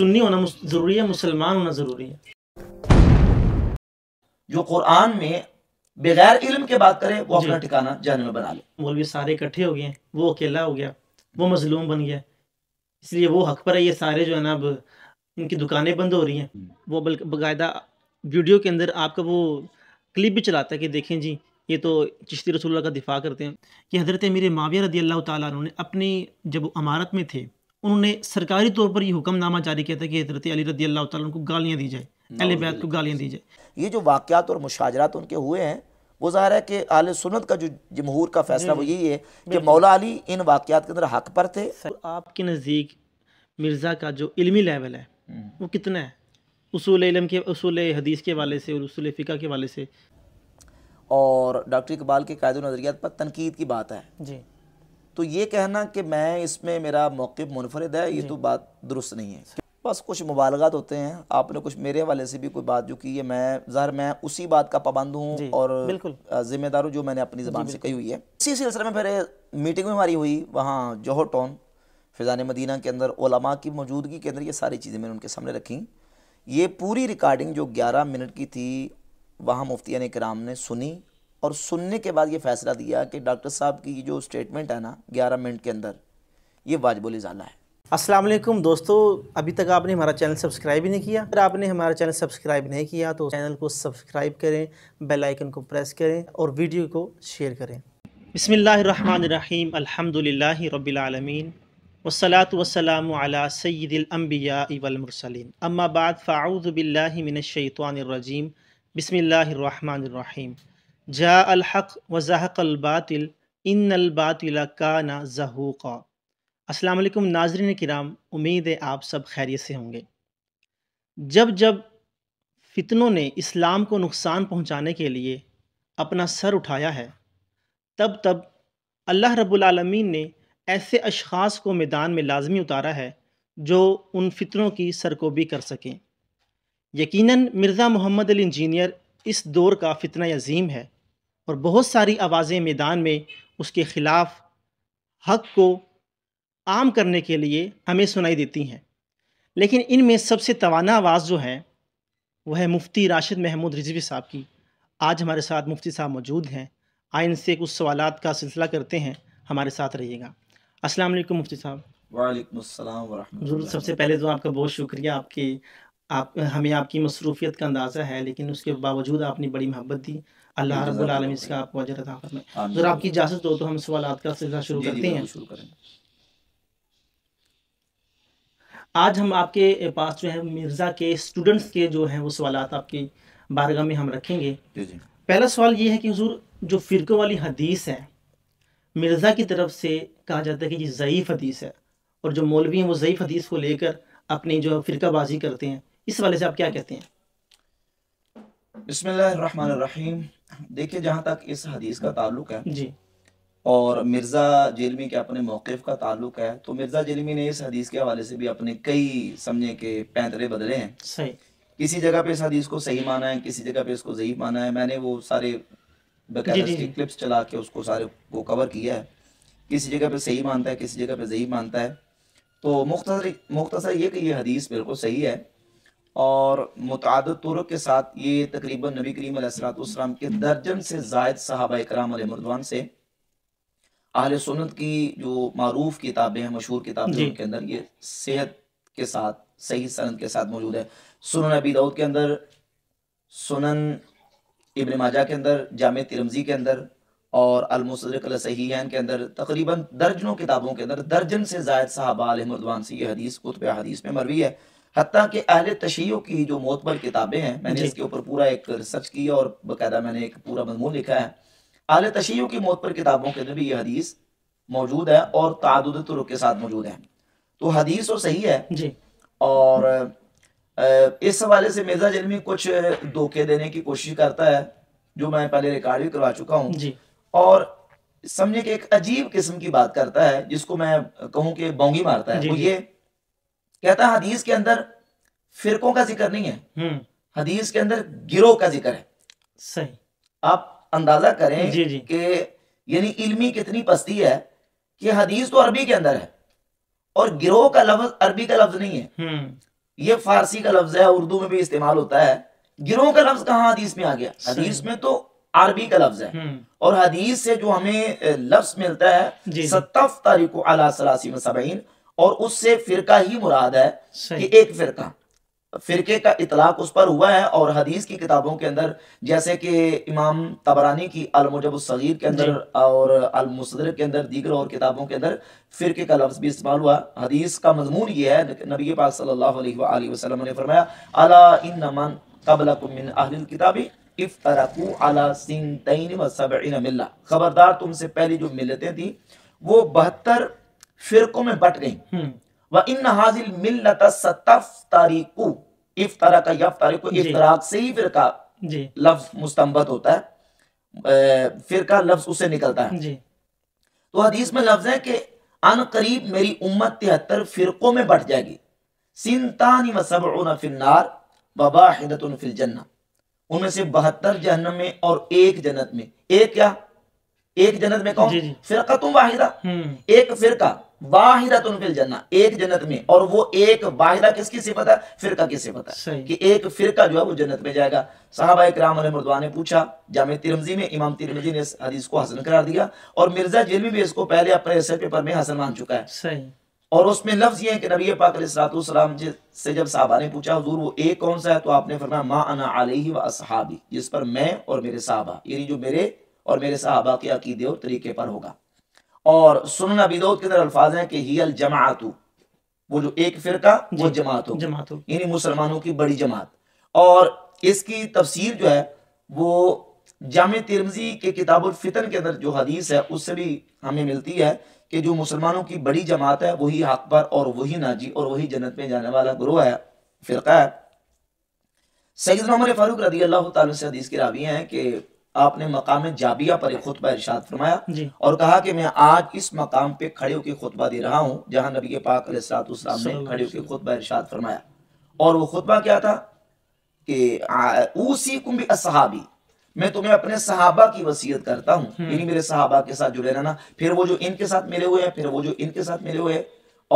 सुन्नी होना ज़रूरी है मुसलमान होना ज़रूरी है जो कुरान में बगैर इल्म के बात करे वो अपना ठिकाना में बना ले मौलवी सारे इकट्ठे हो गए वो अकेला हो गया वो मजलूम बन गया इसलिए वो हक पर है ये सारे जो है ना अब इनकी दुकानें बंद हो रही हैं हम्म। वो बल्कि बाकायदा वीडियो के अंदर आपका वो क्लिप भी चलाता है कि देखें जी ये तो चिश्ती रसूल का दिफा करते हैं कि हज़रत मेरे माविया रदी अल्लाह तुमने अपनी जब अमारत में थे उन्होंने सरकारी तौर पर यह हुक्मनामा जारी किया था कि हजरत अली रदी अल्लाह तुम को गालियाँ दी जाए अहल बैत को गालियाँ दी जाए ये जो वाक़ात और मुशाजरात उनके हुए हैं वो ज़ाहिर है कि आल सुनत का जो जमहूर का फैसला वो यही है कि मौला अली इन वाक़ात के अंदर हक पर थे आपके नज़दीक मिर्ज़ा का जो इलमी लेवल है हम्म। वो कितना है उसूल इलम के उसूल हदीस के वाले से और उसूल फ़िका के वाले से और डॉक्टर इकबाल के कायद नज़रियात पर तनकीद की बात है जी तो ये कहना कि मैं इसमें मेरा मौक़ मुनफरद है ये तो बात दुरुस्त नहीं है बस कुछ मुबालगत होते हैं आपने कुछ मेरे हवाले से भी कोई बात जो की है मैं ज़हर मैं उसी बात का पाबंद हूँ और जिम्मेदार हूँ जो मैंने अपनी ज़बान से कही हुई है इसी सिलसिले में फिर मीटिंग में हमारी हुई वहाँ जौहर टाउन फिजान मदीना के अंदर ओलमा की मौजूदगी के अंदर ये सारी चीज़ें मैंने उनके सामने रखी ये पूरी रिकॉर्डिंग जो ग्यारह मिनट की थी वहाँ ने कराम ने सुनी और सुनने के बाद ये फैसला दिया कि डॉक्टर साहब की जो स्टेटमेंट है ना ग्यारह मिनट के अंदर ये वाजबुल इजाला है असलम दोस्तों अभी तक आपने हमारा चैनल सब्सक्राइब ही नहीं किया अगर आपने हमारा चैनल सब्सक्राइब नहीं किया तो चैनल को सब्सक्राइब करें बेल आइकन को प्रेस करें और वीडियो को शेयर करें बसमीम अलहमदिल्ला रबालमीन वसलात वसलाम सैदम्बिया वलमरसलिन अम्माबाद फ़ाउज़बिल्लिमिनशैतवानरजीम बसमीम जा अलहक व जहक अलबातिल इन अलबातिला ना जहूक़ा असलम नाजरन कराम उम्मीद है आप सब खैरियत से होंगे जब जब फितनों ने इस्लाम को नुकसान पहुंचाने के लिए अपना सर उठाया है तब तब अल्लाह रबालमीन ने ऐसे अशखास को मैदान में लाजमी उतारा है जो उन फितनों की सरकोबी कर सकें यकीनन मिर्ज़ा मोहम्मद अल इंजीनियर इस दौर का फितना अजीम है और बहुत सारी आवाज़ें मैदान में उसके ख़िलाफ़ हक को आम करने के लिए हमें सुनाई देती हैं लेकिन इन में सबसे तोाना आवाज़ जो है वह है मुफ्ती राशिद महमूद रिजवी साहब की आज हमारे साथ मुफ्ती साहब मौजूद हैं आए इनसे कुछ सवाल का सिलसिला करते हैं हमारे साथ रहिएगा अस्सलाम वालेकुम मुफ्ती साहब वालेकुम ज़रूर सबसे पहले तो आपका बहुत शुक्रिया आपके आप हमें आपकी मसरूफियत का अंदाज़ा है लेकिन उसके बावजूद आपने बड़ी मोहब्बत दी अल्लाह रबालम इसका आपको अजर अदा फरमाए अगर आपकी इजाज़त हो तो हम सवाल का सिलसिला शुरू करते हैं शुरू करें आज हम आपके पास जो है मिर्ज़ा के स्टूडेंट्स के जो हैं वो सवाल आपकी बारगाह में हम रखेंगे पहला सवाल ये है कि हजूर जो फ़िरकों वाली हदीस है मिर्ज़ा की तरफ से कहा जाता है कि ये ज़यीफ़ हदीस है और जो मौलवी हैं वो ज़यीफ़ हदीस को लेकर अपनी जो फ़िरकाबाजी करते हैं इस वाले से आप क्या कहते हैं बिस्मिल्लाहिर्रहमानिर्रहीम देखिए जहाँ तक इस हदीस का ताल्लुक है जी और मिर्ज़ा जेलमी के अपने मौक़ का ताल्लुक है तो मिर्ज़ा जेलमी ने इस हदीस के हवाले से भी अपने कई समझे के पैंतरे बदले हैं सही किसी जगह पे इस हदीस को सही माना है किसी जगह पे इसको सही माना है मैंने वो सारे क्लिप्स चला के उसको सारे को कवर किया है किसी जगह पे सही मानता है किसी जगह पे सही मानता है तो मुख्तर मुख्तसर ये कि ये हदीस बिल्कुल सही है और मुतद तुरु के साथ ये तकरीबन नबी करीम सलाम के दर्जन से जायद साहब कराम से आल सुनत की जो मरूफ किताबें हैं मशहूर किताबें उनके अंदर ये सेहत के साथ सही सनत के साथ मौजूद है सुनन अबी दाऊद के अंदर सुनन इबन माजा के अंदर जाम तिरमजी के अंदर और अलमुसरकल सहीन के अंदर तकरीबन दर्जनों किताबों के अंदर दर्जन से जायद साहबा मरदवान से यह हदीस कुतब हदीस में मरवी है हती कि अहल तशीयों की जो मोतबर किताबें हैं मैंने इसके ऊपर पूरा एक रिसर्च किया और बाकायदा मैंने एक पूरा मजमून लिखा है अहल तशीयों की मोतबर किताबों के अंदर भी ये हदीस मौजूद है और तादुद तुरुक तो के साथ मौजूद है तो हदीस और तो सही है और इस हवाले से मिर्जा जलमी कुछ धोखे देने की कोशिश करता है जो मैं पहले रिकॉर्ड भी करवा चुका हूँ और समझे कि एक अजीब किस्म की बात करता है जिसको मैं कहूँ कि बोंगी मारता है वो ये कहता है हदीस के अंदर फिरकों का जिक्र नहीं है हम्म। हदीस के अंदर गिरोह का जिक्र है सही आप अंदाजा करें जी जी कि यानी इल्मी कितनी पस्ती है कि हदीस तो अरबी के अंदर है और गिरोह का लफ्ज अरबी का लफ्ज नहीं है हम्म। ये फारसी का लफ्ज है उर्दू में भी इस्तेमाल होता है गिरोह का लफ्ज कहाँ हदीस में आ गया हदीस में तो अरबी का लफ्ज है हम्म। और हदीस से जो हमें लफ्ज मिलता है सत्तफ तारीख को अला सलासी सबीन और उससे फिरका ही मुराद है कि एक फिरका फिरके का इतलाक उस पर हुआ है और हदीस की किताबों के अंदर जैसे कि इमाम तबरानी की अलमुजबीर के अंदर और अलमुसदर के अंदर दीगर और किताबों के अंदर फिरके का लफ्ज भी इस्तेमाल हुआ हदीस का मजमून ये है नबी पाक सल्लल्लाहु अलैहि ने फरमाया अला इन मन कबलकुम किताबी खबरदार तुमसे पहली जो मिलते थी वो बहत्तर फिरकों में बट गई हम्म। वह इन हाजिल मिल्ल सतफ तारीकू इफ्तारा का तारीख को इफ्तराक से ही फिरका लफ्ज मुस्तम्बत होता है फिरका लफ्ज उससे निकलता है तो हदीस में लफ्ज है कि अन करीब मेरी उम्मत तिहत्तर फिरकों में बट जाएगी सिंतानी व सबना फिन्नार वबाहिदतुन फिल जन्ना उनमें से बहत्तर जहनम में और एक जन्नत में एक क्या एक जन्नत में कौन फिरका तुम वाहिदा हम्म। एक फिरका वाहिदतुन फिल जन्ना एक जन्नत में और वो एक वाहिदा किसकी सिफत है फिरका की सिफत है कि एक फिरका जो है वो जन्नत में जाएगा साहबा कराम मुर्दवा ने पूछा जाम तिरमजी में इमाम तिरमजी ने इस हदीस को हसन करार दिया और मिर्जा जेल भी इसको पहले अपने रिसर्च पेपर में हसन मान चुका है सही और उसमें लफ्ज ये है कि नबी पाक सलाम से जब साहबा ने पूछा हजूर वो एक कौन सा है तो आपने फरमाया माँ अना व असहाबी जिस पर मैं और मेरे साहबा यानी जो मेरे और मेरे साहबा के अकीदे और तरीके पर होगा और सुन अबीदौद के अंदर अल्फाज है कि हियल जमात वो जो एक फिरका वो जमात हो यानी मुसलमानों की बड़ी जमात और इसकी तफसीर जो है वो जाम तिरमजी के किताबुल फितन के अंदर जो हदीस है उससे भी हमें मिलती है कि जो मुसलमानों की बड़ी जमात है वही हक पर और वही नाजी और वही जन्नत में जाने वाला गुरु है फिरका है सैद फारूक रदी अल्लाह तदीस के रावी हैं कि आपने मकाम जाबिया पर एक खुतबा इरशाद फरमाया और कहा कि मैं आज इस मकाम पे खड़े होकर खुतबा दे रहा हूँ जहाँ नबी पाक ने खड़े होकर खुतबा इरशाद फरमाया और वो खुतबा क्या था कि उसी कुंभ असहाबी मैं तुम्हें अपने सहाबा की वसीयत करता हूँ हम्म। यानी मेरे सहाबा के साथ जुड़े रहना फिर वो जो इनके साथ मिले हुए हैं फिर वो जो इनके साथ मिले हुए हैं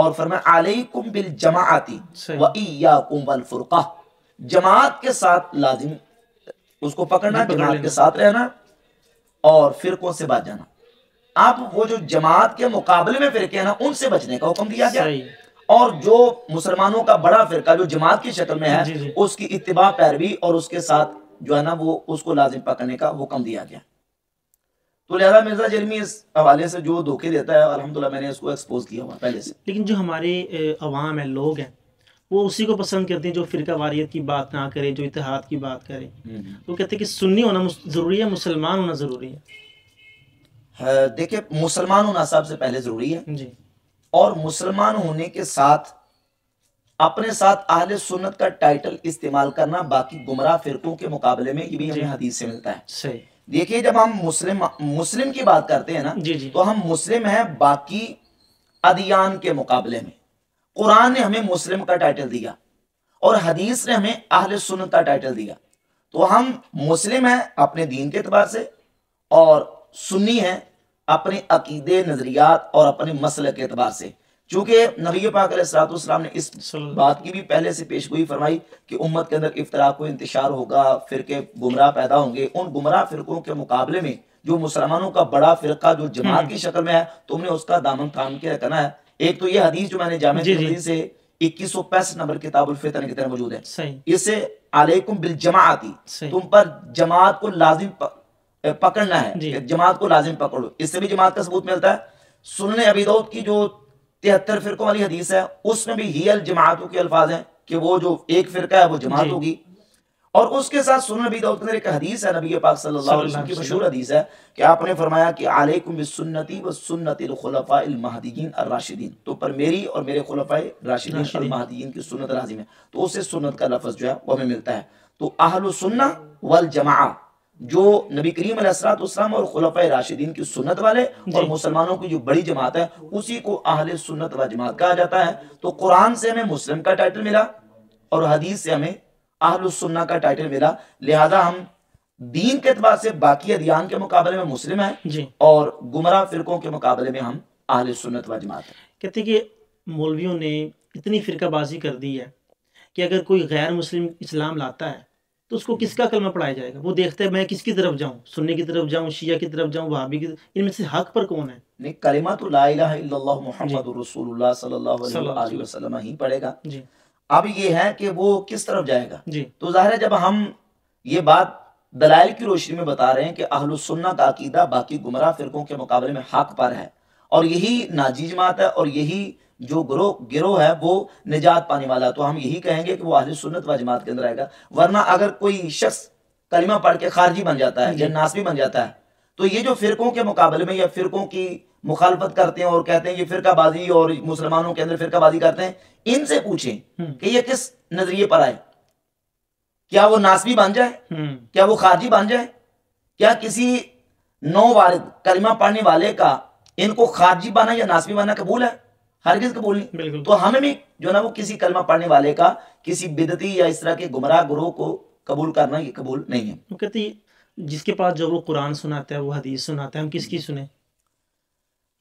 और फरमाया अलैकुम बिल जमाती व इय्याकुम वल फुरका जमात के साथ लाजिम उसको पकड़ना जमात के साथ रहना और फिरकों से बच जाना आप वो जो जमात के मुकाबले में फिरके हैं ना उनसे बचने का हुक्म दिया गया और जो मुसलमानों का बड़ा फिरका जो जमात की शक्ल में है जी जी। उसकी इतबा पैरवी और उसके साथ जो है ना वो उसको लाजिम पकड़ने का हुक्म दिया गया तो लिहाजा मिर्जा जर्मी इस हवाले से जो धोखे देता है अलहमदुल्ला मैंने इसको एक्सपोज किया हुआ पहले से लेकिन जो हमारे अवाम है लोग हैं वो उसी को पसंद करते हैं जो फिरका वारियत की बात ना करे जो इतिहाद की बात करे हम्म। वो कहते हैं कि सुन्नी होना ज़रूरी है मुसलमान होना ज़रूरी है देखिए मुसलमान होना सबसे पहले ज़रूरी है जी और मुसलमान होने के साथ अपने साथ आहल सुन्नत का टाइटल इस्तेमाल करना बाकी गुमराह फिरकों के मुकाबले में ये भी हमें हदीस से मिलता है देखिए जब हम मुस्लिम मुस्लिम की बात करते हैं ना जी जी तो हम मुस्लिम हैं बाकी अदियान के मुकाबले में कुरान ने हमें मुस्लिम का टाइटल दिया और हदीस ने हमें अहल सुन का टाइटल दिया तो हम मुस्लिम हैं अपने दीन के अतबार से और सुन्नी हैं अपने अकीदे नजरियात और अपने मसल के अतबार से चूंकि नबी पाक सलाम ने इस बात की भी पहले से पेशगोई फरमाई कि उम्मत के अंदर इफ्तरा को इंतजार होगा के गुमराह पैदा होंगे उन गुमराह फिरकों के मुकाबले में जो मुसलमानों का बड़ा फिरका जो जमात हम्म। की शक्ल में है तुमने तो उसका दामन थाम के रखना है एक तो ये हदीस जो मैंने जामे से इक्कीस सौ पैंसठ नंबर किताब फितन की तरह मौजूद है इससे अलैकुम बिल जमाती तुम पर जमात को लाजिम पकड़ना है जमात को लाजिम पकड़ो इससे भी जमात का सबूत मिलता है सुनने अभी दो की जो तिहत्तर फिरकों वाली हदीस है उसमें भी ही जमातों के अल्फाज हैं कि वो जो एक फिरका है वो जमात होगी और उसके साथ सुन नबी दाऊद के एक हदीस है नबी पाक सल्लल्लाहु अलैहि वसल्लम की मशहूर हदीस है कि आपने फरमाया कि अलैकुम बिसुन्नती व सुन्नतिल खुलफाइल महदीन अर राशिदीन तो पर मेरी और मेरे खुलफाए राशिदीन अल महदीन की सुन्नत लाजिम है तो उससे सुन्नत का लफ्ज जो है वो हमें मिलता है तो अहले सुन्ना वल जमा जो नबी करीम अलैहिस्सलाम और खुलफ राशिदीन की सुन्नत वाले और मुसलमानों की जो बड़ी जमात है उसी को अहले सुन्नत व जमात कहा जाता है तो कुरान से हमें मुस्लिम का टाइटल मिला और हदीस से हमें आहलुसन्ना का टाइटल मिला लिहाजा हम दीन के अतबार से बाकी अधियान के मुकाबले में मुस्लिम है जी। और गुमराह फिरकों के मुकाबले में हम आहल सुन्नत व जमात है कहते कि मौलवियों ने इतनी फिरकाबाजी कर दी है कि अगर कोई गैर मुस्लिम इस्लाम लाता है तो उसको किसका कलमा पढ़ाया जाएगा वो देखते हैं मैं किसकी तरफ जाऊँ सुन्नी की तरफ जाऊँ शिया की तरफ जाऊँ वहाबी की इनमें से हक पर कौन है नहीं कलमा तो ला इलाहा इल्लल्लाह मुहम्मदुर रसूलुल्लाह सल्लल्लाहु अलैहि वसल्लम ही पढ़ेगा जी अब ये है कि वो किस तरफ जाएगा जी तो जाहिर है जब हम ये बात दलाइल की रोशनी में बता रहे हैं कि अहलुसन्ना का अकीदा बाकी गुमराह फिरकों के मुकाबले में हक पर है और यही नाजीज मात है और यही जो ग्रोह गिरोह है वो निजात पाने वाला तो हम यही कहेंगे कि वो अहल सुन्नत व जमात के अंदर आएगा वरना अगर कोई शख्स कलमा पढ़ के खारजी बन जाता है या नासबी बन जाता है तो ये जो फिरकों के मुकाबले में या फिरकों की मुखालफत करते हैं और कहते हैं ये फिरकाबाजी और मुसलमानों के अंदर फिरकाबाजी करते हैं इनसे पूछें हम्म। कि ये किस नजरिए पर आए क्या वो नासबी बन जाए हम्म। क्या वो खारजी बन जाए क्या किसी नौ वारिद कलिमा पढ़ने वाले का इनको खारजी बना या नासबी बना कबूल है हर किस कबूल नहीं तो हमें भी जो ना वो किसी कलमा पढ़ने वाले का किसी बिदती या इस तरह के गुमराह गुरोह को कबूल करना ये कबूल नहीं है कहती जिसके पास जो वो कुरान सुनाता है वो हदीस सुनाता है हम किसकी सुने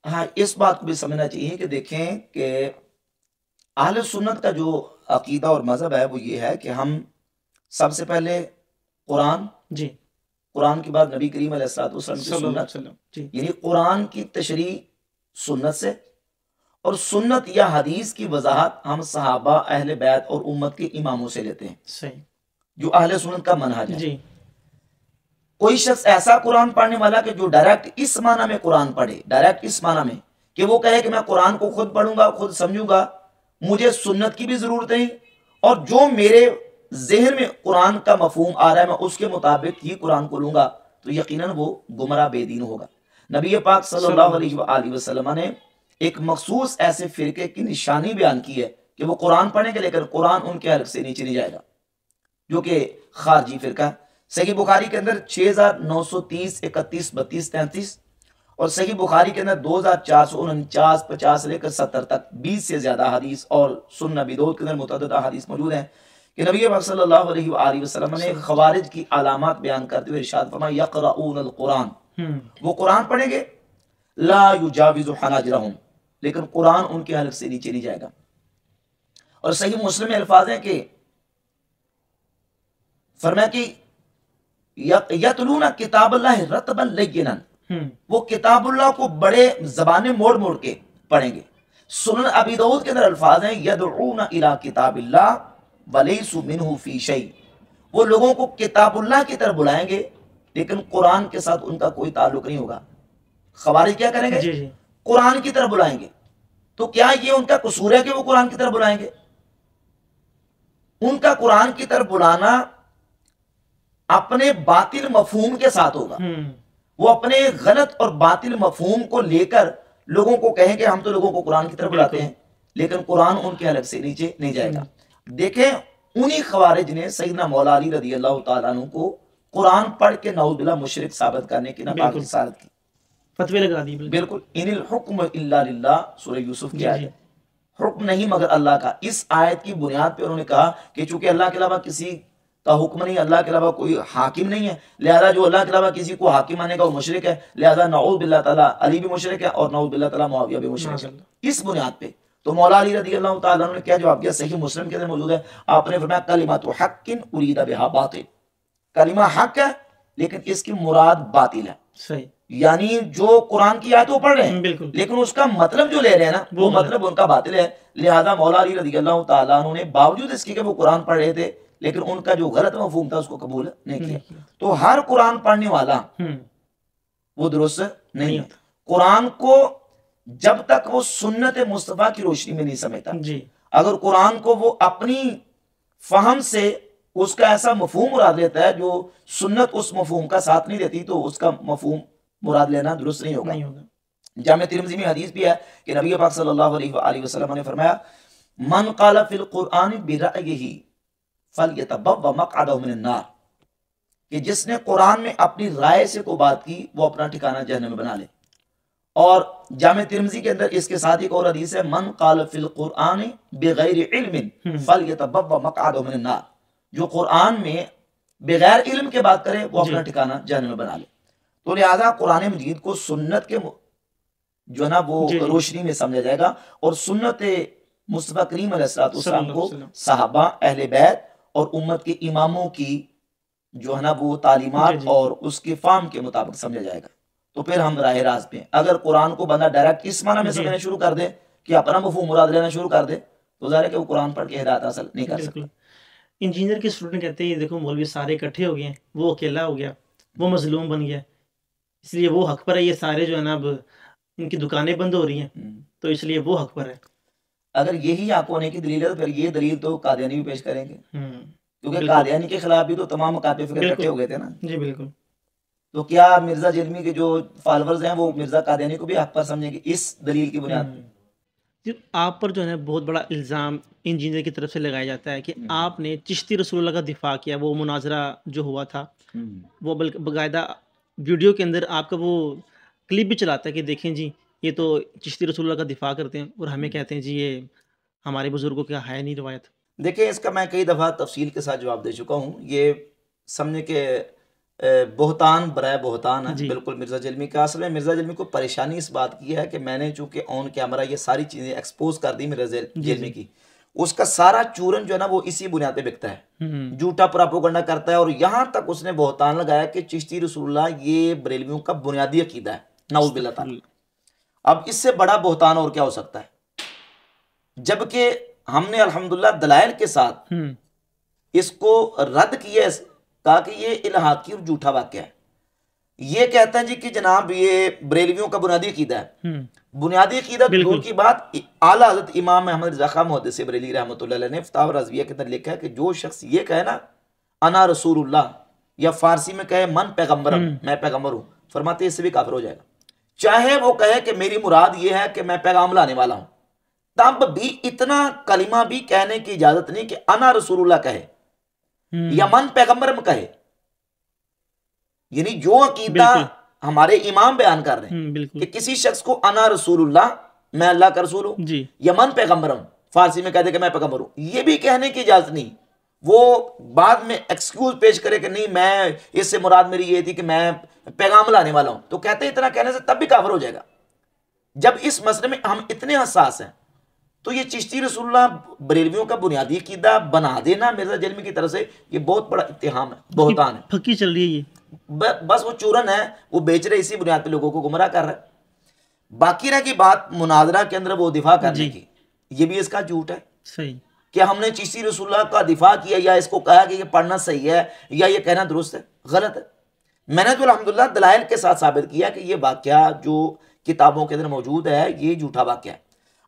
हाँ इस बात को भी समझना चाहिए कि देखें कि आल सुन्नत का जो अकीदा और मज़हब है वो ये है कि हम सबसे पहले कुरान जी कुरान के बाद नबी करीम यानी कुरान की तशरी सुन्नत से और सुन्नत या हदीस की वजाहत हम सहाबा अहल बैत और उम्मत के इमामों से लेते हैं सही जो अहल सुन्नत का मनहज है कोई शख्स ऐसा कुरान पढ़ने वाला कि जो डायरेक्ट इस माना में कुरान पढ़े डायरेक्ट इस माना में कि वो कहे कि मैं कुरान को खुद पढ़ूंगा खुद समझूंगा मुझे सुन्नत की भी ज़रूरत नहीं और जो मेरे जहन में कुरान का मफहम आ रहा है मैं उसके मुताबिक ही कुरान को लूंगा तो यकीन वो गुमरा बेदीन होगा नबी पाक सल्ला ने एक मखसूस ऐसे फिरके की निशानी बयान की है कि वो कुरान पढ़ेंगे लेकिन कुरान उनके अलग से नीचे नहीं जाएगा जो कि खारजी फिरका है सही बुखारी के अंदर 6930 31 बत्तीस तैंतीस और सही बुखारी के अंदर दो हजार चार सौ उनचास पचास लेकर सत्तर तक बीस से ज्यादा हदीस और सुन नबी दौद के अंदर मुतद हदीस मौजूद है कि नबी सल्लल्लाहु अलैहि वसल्लम ने खवारिज की अलामत बयान करते हुए इरशाद फरमाया यकराउन कुरान हम्म। वो कुरान पढ़ेंगे ला युजाविजु हनाजरहुम लेकिन कुरान उनके हल्क से नीचे नहीं जाएगा और सही मुस्लिम अल्फाज है कि फरमाया कि यतलूना हम्म। वो किताबुल्लाह को बड़े जबाने मोड़ मोड़ के पढ़ेंगे सुनन अबी दाऊद के अंदर अल्फाज हैं यदऊना इला किताबिल्लाह वलैसु मिनहु फी शै वो लोगों को किताबुल्लाह की तरफ बुलाएंगे लेकिन कुरान के साथ उनका कोई ताल्लुक नहीं होगा खबारी क्या करेंगे जी जी। कुरान की तरफ बुलाएंगे तो क्या ये उनका कसूर है कि वो कुरान की तरफ बुलाएंगे उनका कुरान की तरफ बुलाना अपने बातिल मफहूम के साथ होगा हम्म। वो अपने गलत और बातिल मफहूम को लेकर लोगों को कहें कि हम तो लोगों को कुरान की तरफ बुलाते हैं लेकिन कुरान उनके अलग से नीचे नहीं हम्म। जाएगा देखें उन्हीं खबारिज ने सईदना मौला अली रदी अल्लाह तु को कुरान पढ़ के नवदुल्ला मुशरक साबित करने की ना सारत लगा दी बिल्कुल इनिल हुक्म की आयत हुक्म नहीं मगर अल्लाह का इस आयत की बुनियाद पर उन्होंने कहा कि चूंकि अल्लाह के अलावा किसी का हुक्म नहीं अल्लाह के अलावा कोई हाकिम नहीं है लिहाजा जो अल्लाह के अलावा किसी को हाकिम आने का वो मुशरक है लिहाजा नाउद बिल्ला तला अली भी मुशरक है और नाउद बिल्ला तला मुआविया भी मुशरक है इस बुनियाद पर तो मौला अली रदी अल्लाह तुम ने क्या जवाब दिया सही मुस्लिम के अंदर मौजूद है आपने फरमाया कलिमा तो हकिन उरीदा बेहा बात कलिमा हक है लेकिन इसकी मुराद बातिल है सही यानी जो कुरान की आयत वो पढ़ रहे हैं बिल्कुल लेकिन उसका मतलब जो ले रहे हैं ना वो, वो मतलब, मतलब उनका बातिल है लिहाजा मौला अली रदी अल्लाह तला ने बावजूद इसके कि वो कुरान पढ़ रहे थे लेकिन उनका जो गलत मफहम था उसको कबूल नहीं किया तो हर कुरान पढ़ने वाला हम्म। वो दुरुस्त नहीं है कुरान को जब तक वो सुन्नत मुस्तफ़ा की रोशनी में नहीं समझता अगर कुरान को वो अपनी फहम से उसका ऐसा मफहम मुराद लेता है जो सुन्नत उस मफहम का साथ नहीं देती तो उसका मफहम मुराद लेना दुरुस्त नहीं होगा नहीं होगा तिरमजी में हदीस भी है कि नबी पाक सल्लल्लाहु अलैहि वसल्लम ने फरमाया मन काला फिल कुरान बिरा यही फल ये तब मकनार कि जिसने कुरान में अपनी राय से को बात की वो अपना ठिकाना जहन में बना ले और जाम तिरमजी के अंदर इसके साथ एक और अदीस है मन काल फिल कुरान बेगैर हम्म। फल ये तब मकनार जो कुरान में बगैर इल्म के बात करे वो अपना ठिकाना जहन में बना ले तो लिहाजा कुरान मजीद को सुन्नत के जो है ना वो रोशनी में समझा जाएगा और सुन्नत मुस्तफ़ा करीम को सहाबा अहल बैत और उम्मत के इमामों की जो है ना वो तालीमत और उसके फार्म के मुताबिक समझा जाएगा तो फिर हम राह रास्त पे अगर कुरान को बंदा डायरेक्ट इस माना में समझना शुरू कर दे कि अपना मफहम मुराद लेना शुरू कर दे तो ज़ाहिर है कि वो कुरान पढ़ के हिदायत हासिल नहीं कर सकता इंजीनियर के स्टूडेंट कहते हैं देखो मौलवी सारे इकट्ठे हो गए वो अकेला हो गया वो मजलूम बन गया इसलिए वो हक पर है ये सारे जो है ना अब इनकी दुकानें बंद हो रही हैं हम्म। तो इसलिए वो हक पर है अगर यही आप होने की दलील है तो फिर ये दलील तो कादयानी भी पेश करेंगे हम्म, क्योंकि कादयानी के खिलाफ भी तो तमाम काफी फिक्र इकट्ठे हो गए थे ना जी बिल्कुल तो क्या मिर्जा जिलमी के जो फॉलोअर्स हैं वो मिर्जा कादयानी को भी आप पर समझेंगे इस दलील की बुनियाद हम्म। जी आप पर जो है बहुत बड़ा इल्ज़ाम इंजीनियर की तरफ से लगाया जाता है कि हम्म। आपने चिश्ती रसूलुल्लाह का दिफा किया वो मुनाजरा जो हुआ था वो बल्कि बाकायदा वीडियो के अंदर आपका वो क्लिप भी चलाता है कि देखें जी ये तो चिश्ती रसुल्ला का दिफा करते हैं और हमें हम्म। कहते हैं जी ये हमारे बुज़ुर्गों का है नहीं रवायत देखिए इसका मैं कई दफ़ा तफसील के साथ जवाब दे चुका हूँ ये समझे के बहुतान बरए बहुतान है बिल्कुल मिर्ज़ा जलमी का असल में मिर्ज़ा जलमी को परेशानी इस बात की है कि मैंने चूंकि ऑन कैमरा ये सारी चीज़ें एक्सपोज कर दी मिर्ज़ा जलमी की उसका सारा चूरन जो है ना वो इसी बुनियाद पर बिकता है जूठा हम्म। प्रापोगंडा करता है और यहाँ तक उसने बहुतान लगाया कि चिश्ती रसूल्ला ये बरेलवियों का बुनियादी अकीदा है नाउज बिल्ला अब इससे बड़ा बोहतान और क्या हो सकता है जबकि हमने अल्हम्दुलिल्लाह दलाइल के साथ हम्म। इसको रद्द किया कहा कि ये इलाहाकी और जूठा वाक्य है ये कहते हैं जी कि जनाब ये बरेलवियों का बुनियादी अकीदा है हम्म। बुनियादी अकीदा दूर की बात आला हजरत इमाम अहमद मोहद से बरेली रहमत ने फताब रजविया के अंदर लिखा है कि जो शख्स ये कहे ना अना रसूल या फारसी में कहे मन पैगम्बर हम्म। मैं पैगम्बर हूँ फरमाते इससे भी काफिर हो जाएगा चाहे वो कहे कि मेरी मुराद ये है कि मैं पैगाम लाने वाला हूं तब भी इतना कलिमा भी कहने की इजाजत नहीं कि अना रसूलुल्लाह कहे हम्म। या मन पैगंबर कहे यानी जो अकीदा हमारे इमाम बयान कर रहे हैं हम्म, कि किसी शख्स को अना रसूलुल्लाह मैं अल्लाह का रसूल हूँ यमन पैगम्बरम फारसी में कह दे कि मैं पैगम्बर हूं ये भी कहने की इजाजत नहीं वो बाद में एक्सक्यूज पेश करे कि नहीं मैं इससे मुराद मेरी ये थी कि मैं पैगाम लाने वाला हूं तो कहते हैं इतना कहने से तब भी काफर हो जाएगा जब इस मसले में हम इतने हसास हैं तो ये चिश्ती रसुल्ला बरेलवियों का बुनियादी कीदा बना देना मिर्जा जलमी की तरफ से ये बहुत बड़ा इतिहाम है बहुतान है फकी चल रही है ये ब, बस वो चूरन है वो बेच रहे इसी बुनियाद पर लोगों को गुमराह कर रहा है बाकी रह की बात मुनाजरा के अंदर वो दिफा करने की ये भी इसका झूठ है सही कि हमने चिश्ती रसुल्ला का दिफा किया या इसको कहा कि ये पढ़ना सही है या ये कहना दुरुस्त है गलत है मैंने तो अलहमदिल्ला दलाइल के साथ साबित किया कि ये वाक्य जो किताबों के अंदर मौजूद है ये झूठा वाक्य है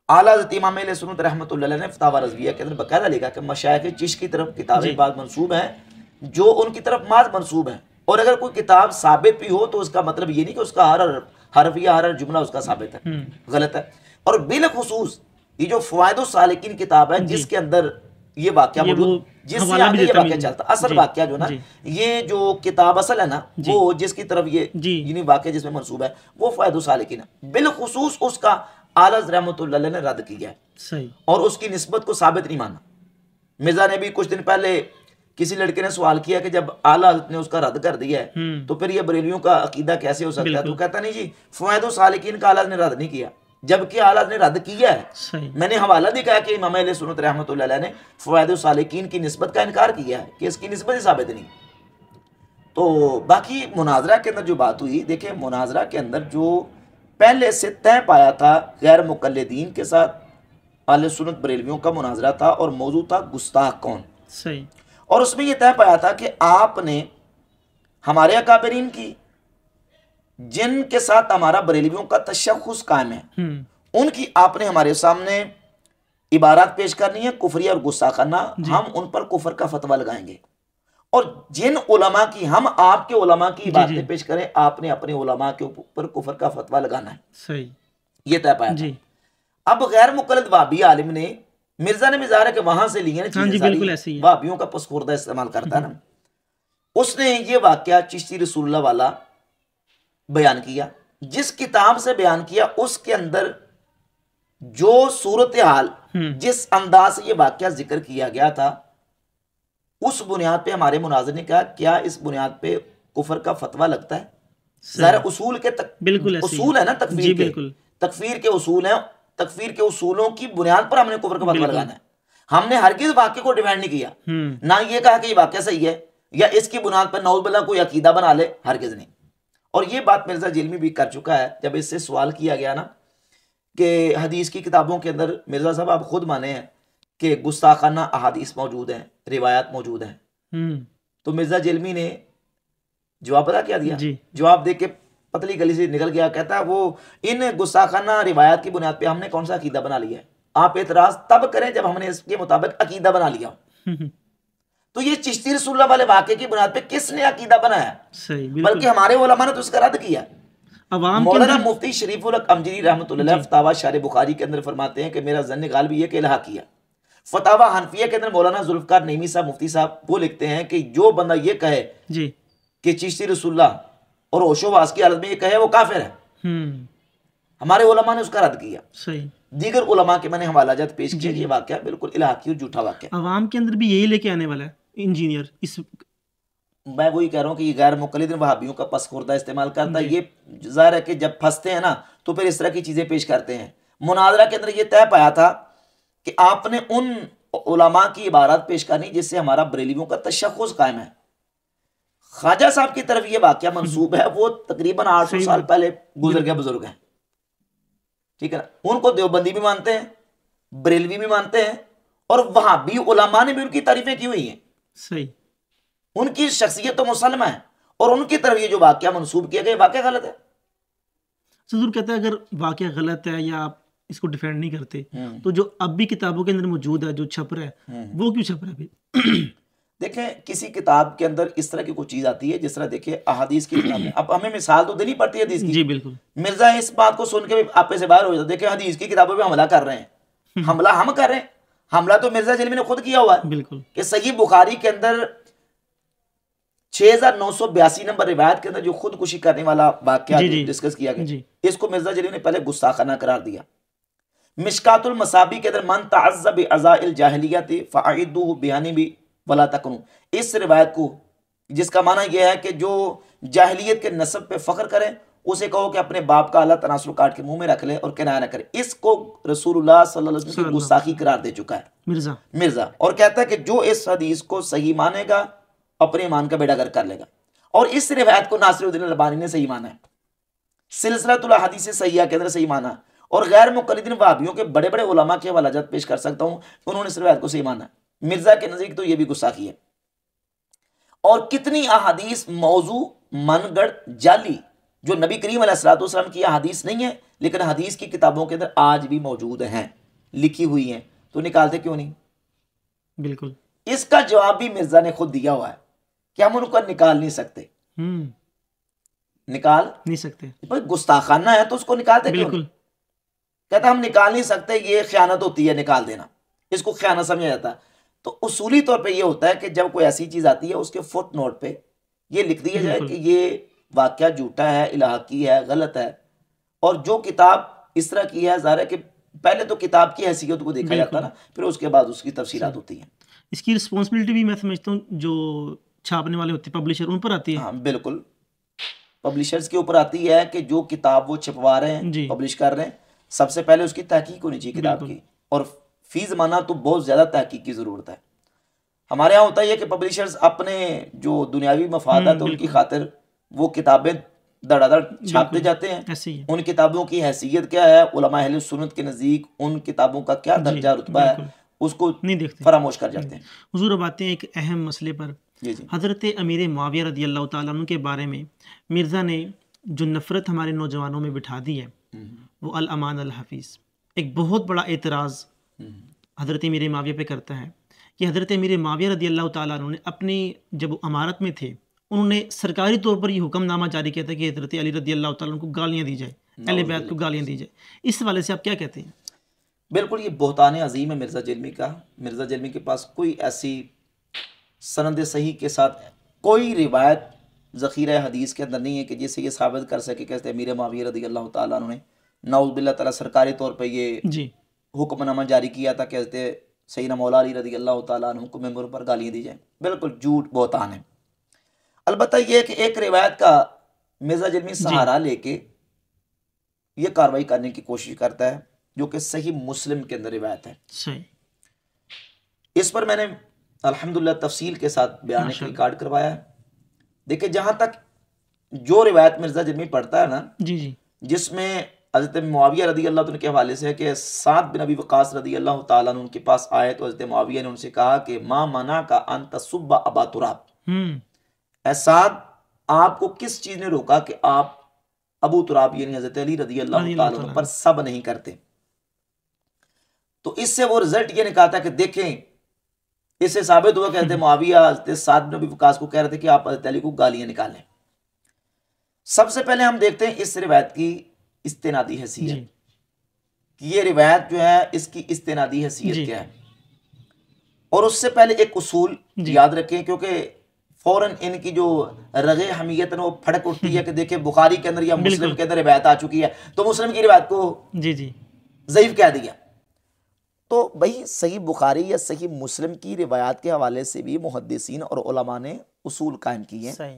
आला इमाम सुनत रहमत ने फतावा रजविया के अंदर बकायदा लिखा कि के चिश की तरफ किताबें बाद मनसूब हैं जो उनकी तरफ माज मनसूब हैं और अगर कोई किताब साबित भी हो तो उसका मतलब ये नहीं कि उसका हर हरफ या हर जुमला उसका साबित है हम्म। गलत है और बिलखसूस ये जो फ़वाद सालकिन किताब है जिसके अंदर ये वाक्य मौजूद जिससे आगे ये वाक्य चलता असल वाक्य जो ना ये जो किताब असल है ना वो जिसकी तरफ ये यानी वाक्य जिसमें मनसूब है वो फायदो फैद ना बिलखसूस उसका आलज रहमत ने रद्द किया है और उसकी नस्बत को साबित नहीं माना मिर्जा ने भी कुछ दिन पहले किसी लड़के ने सवाल किया कि जब आला ने उसका रद्द कर दिया है हम्म। तो फिर ये बरेलियों का अकीदा कैसे हो सकता है तो कहता नहीं जी फायदो सालिकीन का आला ने रद्द नहीं किया जबकि आला ने रद्द किया है मैंने हवाला दिखाया कि इमाम सुनत रहमत ने फ़वाद सालकिन की नस्बत का इनकार किया है कि इसकी नस्बत ही साबित नहीं तो बाकी मुनाजरा के अंदर जो बात हुई देखिए मुनाजरा के अंदर जो पहले से तय पाया था गैर मुकलदीन के साथ आल सुनत बरेलवियों का मुनाजरा था और मौजूद था गुस्ताख कौन सही और उसमें यह तय पाया था कि आपने हमारे अकाबरीन की जिनके साथ हमारा बरेलवियों का तशखुस कायम है हम्म। उनकी आपने हमारे सामने इबारत पेश करनी है कुफरी और गुस्सा करना हम उन पर कुफर का फतवा लगाएंगे और जिन उलमा की हम आपके उलमा की इबारत पेश करें आपने अपने उलमा के ऊपर कुफर का फतवा लगाना है सही ये तय पाया अब गैर मुकलद वाबी आलिम ने मिर्जा ने मिजारा के वहां से लिए हाँ वाबियों का पसखुरदा इस्तेमाल करता ना हम्म। उसने ये वाक्य चिश्ती रसुल्ला वाला बयान किया जिस किताब से बयान किया उसके अंदर जो सूरत हाल हम्म। जिस अंदाज से यह वाक्य जिक्र किया गया था उस बुनियाद पे हमारे मुनाजिर ने कहा क्या इस बुनियाद पे कुफर का फतवा लगता है सर उसूल के तक बिल्कुल उसूल है ना तकफीर के तकफीर के उसूल हैं तकफीर के उसूलों की बुनियाद पर हमने कुफर का फतवा लगाना है हमने हर किस वाक्य को डिमांड नहीं किया हम्म। ना ये कहा कि ये वाक्य सही है या इसकी बुनियाद पर नौजबला कोई अकीदा बना ले किस नहीं और ये बात मिर्जा जेलमी भी कर चुका है जब इससे सवाल किया गया ना कि हदीस की किताबों के अंदर मिर्जा साहब आप खुद माने हैं कि गुस्ताखाना अहादीस मौजूद हैं रिवायात मौजूद हैं हम्म। तो मिर्जा जेलमी ने जवाब पता क्या दिया जवाब दे के पतली गली से निकल गया कहता है वो इन गुस्साखाना रिवायात की बुनियाद पर हमने कौन सा अकीदा बना लिया है आप एतराज तब करें जब हमने इसके मुताबिक अकीदा बना लिया तो ये चिश्ती रसुल्ला वाले वाक्य की बुनियाद पे किसने अकीदा बनाया सही बल्कि हमारे ओलमा ने तो इसका रद्द किया मौलाना मुफ्ती शरीफुल अमजरी रहमत फतावा शार बुखारी के अंदर फरमाते हैं कि मेरा जन गाल भी ये कि इलाहा किया फतावा हनफिया के अंदर मौलाना जुल्फकार नईमी साहब मुफ्ती साहब वो लिखते हैं कि जो बंदा ये कहे जी कि चिश्ती रसुल्ला और ओशोवास की हालत में ये कहे वो काफिर है हम्म। हमारे ओलमा ने उसका रद्द किया दीगर उलमा के मैंने हवाला जात पेश किया ये वाक्य बिल्कुल इलाहा और झूठा वाक्य आवाम के अंदर भी यही लेके आने वाला है इंजीनियर इस मैं वही कह रहा हूँ कि ये गैर मुकलद वहाबियों का पसखुरदा इस्तेमाल करता है ये जाहिर है कि जब फंसते हैं ना तो फिर इस तरह की चीज़ें पेश करते हैं मुनाजरा के अंदर ये तय पाया था कि आपने उन उलमा की इबारत पेश करनी जिससे हमारा बरेलियों का तशखस कायम है ख्वाजा साहब की तरफ ये वाक्य मनसूब है वो तकरीबन आठ सौ साल पहले गुजर गए बुजुर्ग हैं ठीक है ना उनको देवबंदी भी मानते हैं बरेलवी भी मानते हैं और वहाँ भी उलमा ने भी उनकी तारीफें की हुई हैं सही उनकी शख्सियत तो मुसलम है और उनकी तरफ ये जो वाक्य मनसूब किया गया वाक्य गलत है सदूर कहते हैं अगर वाक्य गलत है या आप इसको डिफेंड नहीं करते हम्म। तो जो अब भी किताबों के अंदर मौजूद है जो छप रहा है हम्म। वो क्यों छप रहा है अभी देखें किसी किताब के अंदर इस तरह की कोई चीज आती है जिस तरह देखिए अहादीस की किताब अब हमें मिसाल तो देनी पड़ती है की जी बिल्कुल मिर्जा इस बात को सुन के आपे से बाहर हो जाता है देखिए हदीस की किताबों पर हमला कर रहे हैं हम्म। हमला हम कर रहे हैं हमला तो मिर्जा जलमी ने खुद किया हुआ है बिल्कुल कि सही बुखारी के अंदर 6982 नंबर रिवायत के अंदर जो खुदकुशी करने वाला वाक्य डिस्कस किया गया इसको मिर्जा जलीम ने पहले गुस्साखाना करार दिया मिशकातुल मसाबी के अंदर मन तजब अजाइल जाहलियत फ़ाइदू बयानी भी वला इस रिवायत को जिसका माना यह है कि जो जाहलीत के नसब पे फ़ख्र करें उसे कहो कि अपने बाप का अल्लाह तनासुर काट के मुंह में रख ले और किनाया ना करे इसको रसूलुल्लाह सल्लल्लाहु अलैहि वसल्लम की करार दे चुका है मिर्जा मिर्जा और कहता है कि जो इस हदीस को सही मानेगा अपने ईमान का बेड़ा गर कर लेगा और इस रिवायत को नासरुद्दीन अलबानी ने सही माना है सिलसिलातुल हदीस सहिया के अंदर सही माना और गैर मुकलदिन वाबियों के बड़े बड़े उलमा के हवालाजात पेश कर सकता हूँ उन्होंने इस रिवायत को सही माना मिर्जा के नज़दीक तो यह भी गुस्साखी है और कितनी अहादीस मौजू मनगढ़ जाली जो नबी करीम सलाम की यह हदीस नहीं है लेकिन हदीस की किताबों के अंदर आज भी मौजूद हैं लिखी हुई हैं तो निकालते क्यों नहीं बिल्कुल इसका जवाब भी मिर्जा ने खुद दिया हुआ है कि हम उनको निकाल नहीं सकते हम्म। निकाल नहीं सकते भाई गुस्ताखाना है तो उसको निकालते बिल्कुल क्यों? कहता हम निकाल नहीं सकते ये ख्यानत होती है निकाल देना इसको ख्याना समझा जाता है तो उसूली तौर पे ये होता है कि जब कोई ऐसी चीज आती है उसके फुट नोट पे ये लिख दिया जाए कि ये वाक्य झूठा है इलाहाकी है गलत है और जो किताब इस तरह की है ज़ाहिर है कि पहले तो किताब की हैसियत को देखा जाता ना फिर उसके बाद उसकी तफसीत होती हैं इसकी रिस्पॉन्सिबिलिटी भी मैं समझता हूँ जो छापने वाले होते हैं पब्लिशर उन पर आती है हाँ बिल्कुल पब्लिशर्स के ऊपर आती है कि जो किताब वो छपवा रहे हैं पब्लिश कर रहे हैं सबसे पहले उसकी तहकीक होनी चाहिए किताब की और फीस माना तो बहुत ज़्यादा तहकीक की ज़रूरत है हमारे यहाँ होता है कि पब्लिशर्स अपने जो दुनियावी मफादा है हम्म, तो उनकी खातिर वो किताबें धड़ाधड़ छापते जाते हैं उन किताबों की हैसियत क्या है उलमा सुनत के नज़दीक उन किताबों का क्या दर्जा रुतबा है उसको नहीं देखते फरामोश कर जाते हैं हजूर अब आते हैं एक अहम मसले पर हज़रत अमीर माविया रदी अल्लाह तन के बारे में मिर्ज़ा ने जो नफ़रत हमारे नौजवानों में बिठा दी है हम्म। वो अल अमान अल हफीज़ एक बहुत बड़ा एतराज़ हम्म। हज़रत मेरे माविया पे करता है कि हज़रत मीर माविया रदी अल्लाह तु ने अपनी जब अमारत में थे उन्होंने सरकारी तौर पर यह हुक्मनामा जारी किया था कि हजरत अली रदी अल्लाह तुम को गालियाँ दी जाए अहल बैत को गालियाँ दी जाए इस हवाले से आप क्या कहते हैं बिल्कुल ये बहतान अजीम है मिर्ज़ा जलमी का मिर्ज़ा जलमी के पास कोई ऐसी सनद सही के साथ कोई रिवायत ज़ख़ीरा हदीस के अंदर नहीं है कि जिससे ये साबित कर सके कहते मीर मावी रदी अल्लाह तु ने नाउज़बिल्ला तला सरकारी तौर पर ये हुक्मनामा जारी किया था कहते सैन मौला रदी अल्लाह तुम को मेम्बर पर गालियाँ दी जाए बिल्कुल झूठ बहतान है अलबत् यह कि एक रिवायत का मिर्जा जिलमी सहारा लेके ये कार्रवाई करने की कोशिश करता है जो कि सही मुस्लिम के अंदर रिवायत है सही इस पर मैंने अल्हम्दुलिल्लाह तफसील के साथ बयान रिकॉर्ड करवाया है देखिये जहां तक जो रिवायत मिर्जा जिलमी पढ़ता है ना जी जी जिसमें हजरत मुआविया रदी अल्लाह के हवाले से है कि सात बिन अबी वकास रदी अल्लाह तुम उनके पास आए तो हजरत मुआविया ने उनसे कहा कि माँ मना का अंत सुबा अबा एसाद आपको किस चीज ने रोका कि आप अबू तुराब यानी हजरत अली रजी अल्लाह पर सब नहीं करते तो इससे वो रिजल्ट ये निकालता कि देखें इससे साबित हुआ कहते मुआविया विकास को कह रहे थे कि आप हजरत अली को गालियां निकालें सबसे पहले हम देखते हैं इस रिवायत की इस्तेनादी हैसियत कि ये रिवायत जो है इसकी इस्तेनादी हैसियत क्या है और उससे पहले एक उसूल याद रखें क्योंकि फ़ौरन इनकी जो रगे हमीयत है वो फड़क उठती है कि हम्म। देखे बुखारी के अंदर या मुस्लिम के अंदर रिवायत आ चुकी है तो मुस्लिम की रिवायत को जी जी ज़यीफ़ कह दिया तो भाई सही बुखारी या सही मुस्लिम की रिवायत के हवाले से भी मुहदसिन और उलमा ने उसूल कायम किए हैं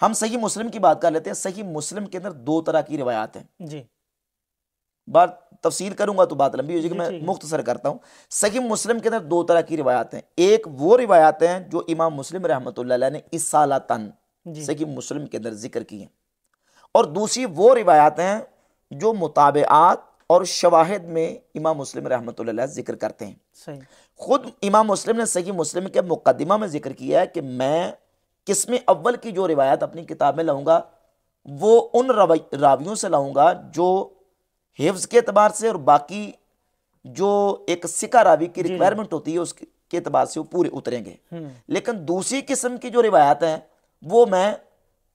हम सही मुस्लिम की बात कर लेते हैं सही मुस्लिम के अंदर दो तरह की रिवायात है जी बात तफसील करूंगा तो बात लंबी हो जाएगी मैं मुख्तसर करता हूँ सही मुस्लिम के अंदर दो तरह की रिवायात हैं एक वो रिवायात हैं जो इमाम मुस्लिम रहमत ने इस साल तन सही मुस्लिम के अंदर जिक्र की हैं और दूसरी वो रिवायात हैं जो मुताबात और शवाहद में इमाम मुस्लिम रहमत जिक्र करते हैं खुद इमाम मुस्लिम ने सही मुस्लिम के मुकदमा में जिक्र किया है कि मैं किसम अव्वल की जो रिवायात अपनी किताब में लाऊंगा वो उन रावियों से लाऊंगा जो हिफ्स के अतबार से और बाकी जो एक सिका रावी की रिक्वायरमेंट होती है उसके अतबार से वो पूरे उतरेंगे हम्म। लेकिन दूसरी किस्म की जो रिवायात हैं वो मैं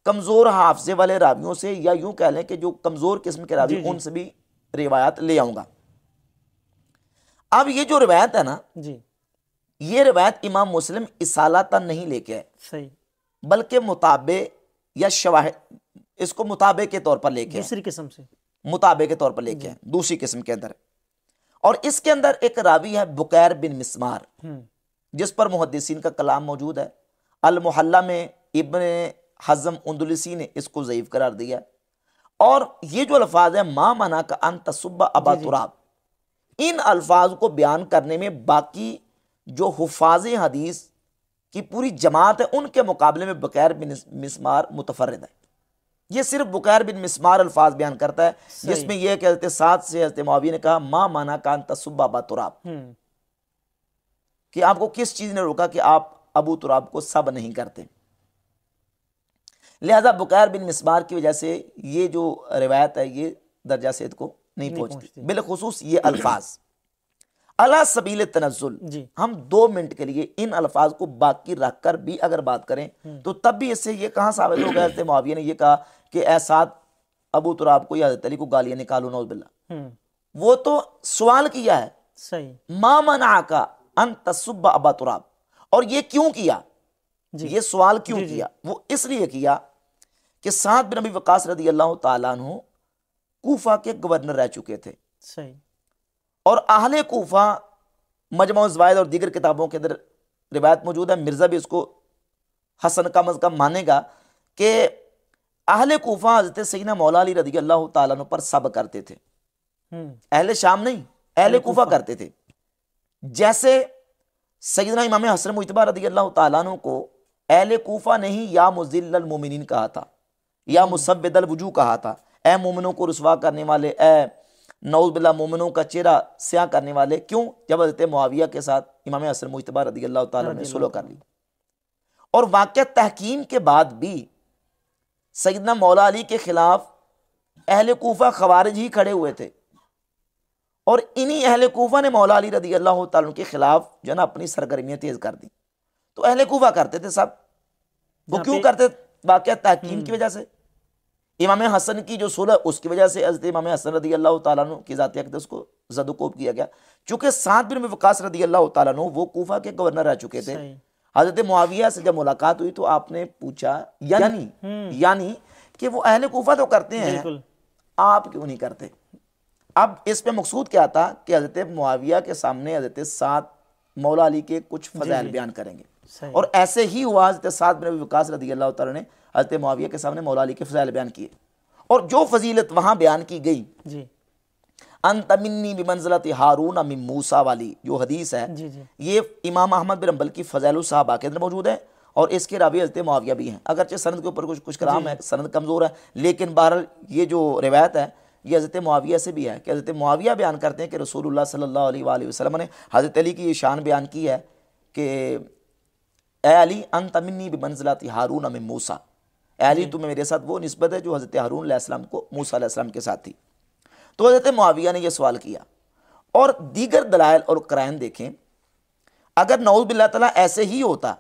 कमज़ोर हाफजे वाले रावियों से या यूं कह लें कि जो कमज़ोर किस्म के रावी उनसे भी रिवायात ले आऊंगा अब ये जो रिवायत है ना जी ये रिवायत इमाम मुस्लिम इसालाता नहीं लेके आए सही बल्कि मुताबे या शवाह इसको मुताबे के तौर पर लेके दूसरी किस्म से मुताबे के तौर पर लेके आए दूसरी किस्म के अंदर और इसके अंदर एक रावी है बुकैर बिन मिसमार हम्म। जिस पर मुहदसिन का कलाम मौजूद है अलमोहल्ला में इबन हजम उन्दुलसी ने इसको ज़यीफ़ करार दिया और ये जो अल्फाज है माँ मना का अन तसब्बा अबा तुराब इन अल्फाज को बयान करने में बाकी जो हफाज हदीस की पूरी जमात है उनके मुकाबले में बकैर मिसमार मुतफरद है ये सिर्फ बुकैर बिन मिसमार अल्फाज बयान करता है जिसमें यह कहते सात से हजते मावी ने कहा माँ माना कान बा तुराब हम्म। कि आपको किस चीज ने रोका कि आप अबू तुराब को सब नहीं करते लिहाजा बुकैर बिन मिसमार की वजह से ये जो रिवायत है ये दर्जा सेद को नहीं, नहीं पहुंचती बिलखसूस ये अल्फाज अला सबील तनजुल हम दो मिनट के लिए इन अल्फाज को बाकी रख कर भी अगर बात करें हम्म। तो तब भी इससे ये कहाँ साबित हो गया मुआविया ने यह कहा कि एसाद अबू तुराब को याद अली को गालियां निकालो नौजबिल्ला हम्म। वो तो सवाल किया है सही मा मना का अंत तसुब अबा तुराब और ये क्यों किया ये सवाल क्यों जी, किया जी। वो इसलिए किया कि सात बिन अभी वकास रदी अल्लाह तुफा के गवर्नर रह चुके थे सही और आहल कोफ़ा मजमा जवाद और दीगर किताबों के अंदर रिवायत मौजूद है मिर्ज़ा भी इसको हसन कम अज़ कम मानेगा कि अहल कोफ़ा हजरत सैना मौला अली रदी अल्लाह तु पर सब करते थे हम्म। अहल शाम नहीं अहल कोफ़ा करते थे जैसे सैदना इमाम हसन मुतबा रदी अल्लाह तु को अहल कोफ़ा ने ही या मुजिलमिन कहा था या हम्म। मुसबदल वजू कहा था ए मोमिनों को रसवा करने वाले ए नौजबिल्ला मोमिनों का चेहरा स्या करने वाले क्यों जब हजरत मुआविया के साथ इमाम असर मुश्तबा रदी अल्लाह तला ने कर ली और वाक्य तहकीम के बाद भी सैदना मौला अली के ख़िलाफ़ अहल कोफ़ा खबारज ही खड़े हुए थे और इन्हीं अहल कोफ़ा ने मौला अली रदी अल्लाह तुम के ख़िलाफ़ जो है ना अपनी सरगर्मियाँ तेज़ कर दी तो अहल कोफ़ा करते थे सब वो क्यों करते वाक्य तहकीम हम्म। की वजह से इमाम हसन की जो सुलह उसकी वजह से हजरत इमाम हसन रदी अल्लाह तु की ज़ाती अकदस को जदकोब किया गया चूंकि सात बिन वकास रदी अल्लाह तु वो कोफा के गवर्नर रह चुके थे हजरत मुआविया से जब मुलाकात हुई तो आपने पूछा यानी यानी हम्म। कि वो अहल कोफा तो करते हैं आप क्यों नहीं करते अब इस पे मकसूद क्या था कि हजरत मुआविया के सामने हजरत सात मौला अली के कुछ फजाइल बयान करेंगे और ऐसे ही हुआ हजरत साद बिन विकास रदी अल्लाह तला ने हजरत माविया के सामने मौला अली के फजाइल बयान किए और जो फजीलत वहाँ बयान की गई जी अंतमिनी बिमंजलत हारून अमी मूसा वाली जो हदीस है जी जी। ये इमाम अहमद बिन अम्बल की फजैल साहबा के अंदर मौजूद है और इसके रावी हजरत माविया भी हैं अगरचे सनद के ऊपर कुछ कुछ कलाम है सनद कमज़ोर है लेकिन बहरहाल ये जो रिवायत है ये हज़रत मुआविया से भी है कि हज़रत मुआविया बयान करते हैं कि रसूलुल्लाह सल्लल्लाहु अलैहि वसल्लम ने हज़रत अली की ये शान बयान की है कि अली अनतमिनी बंजलाती हारून में मूसा अली तुम्हें मेरे साथ वो नस्बत है जो हज़रत हारून आसलम को मूसा आसलम के साथ थी तो हज़रत मुआविया ने यह सवाल किया और दीगर दलाइल और कराइन देखें अगर नौज बिल्ला तला ऐसे ही होता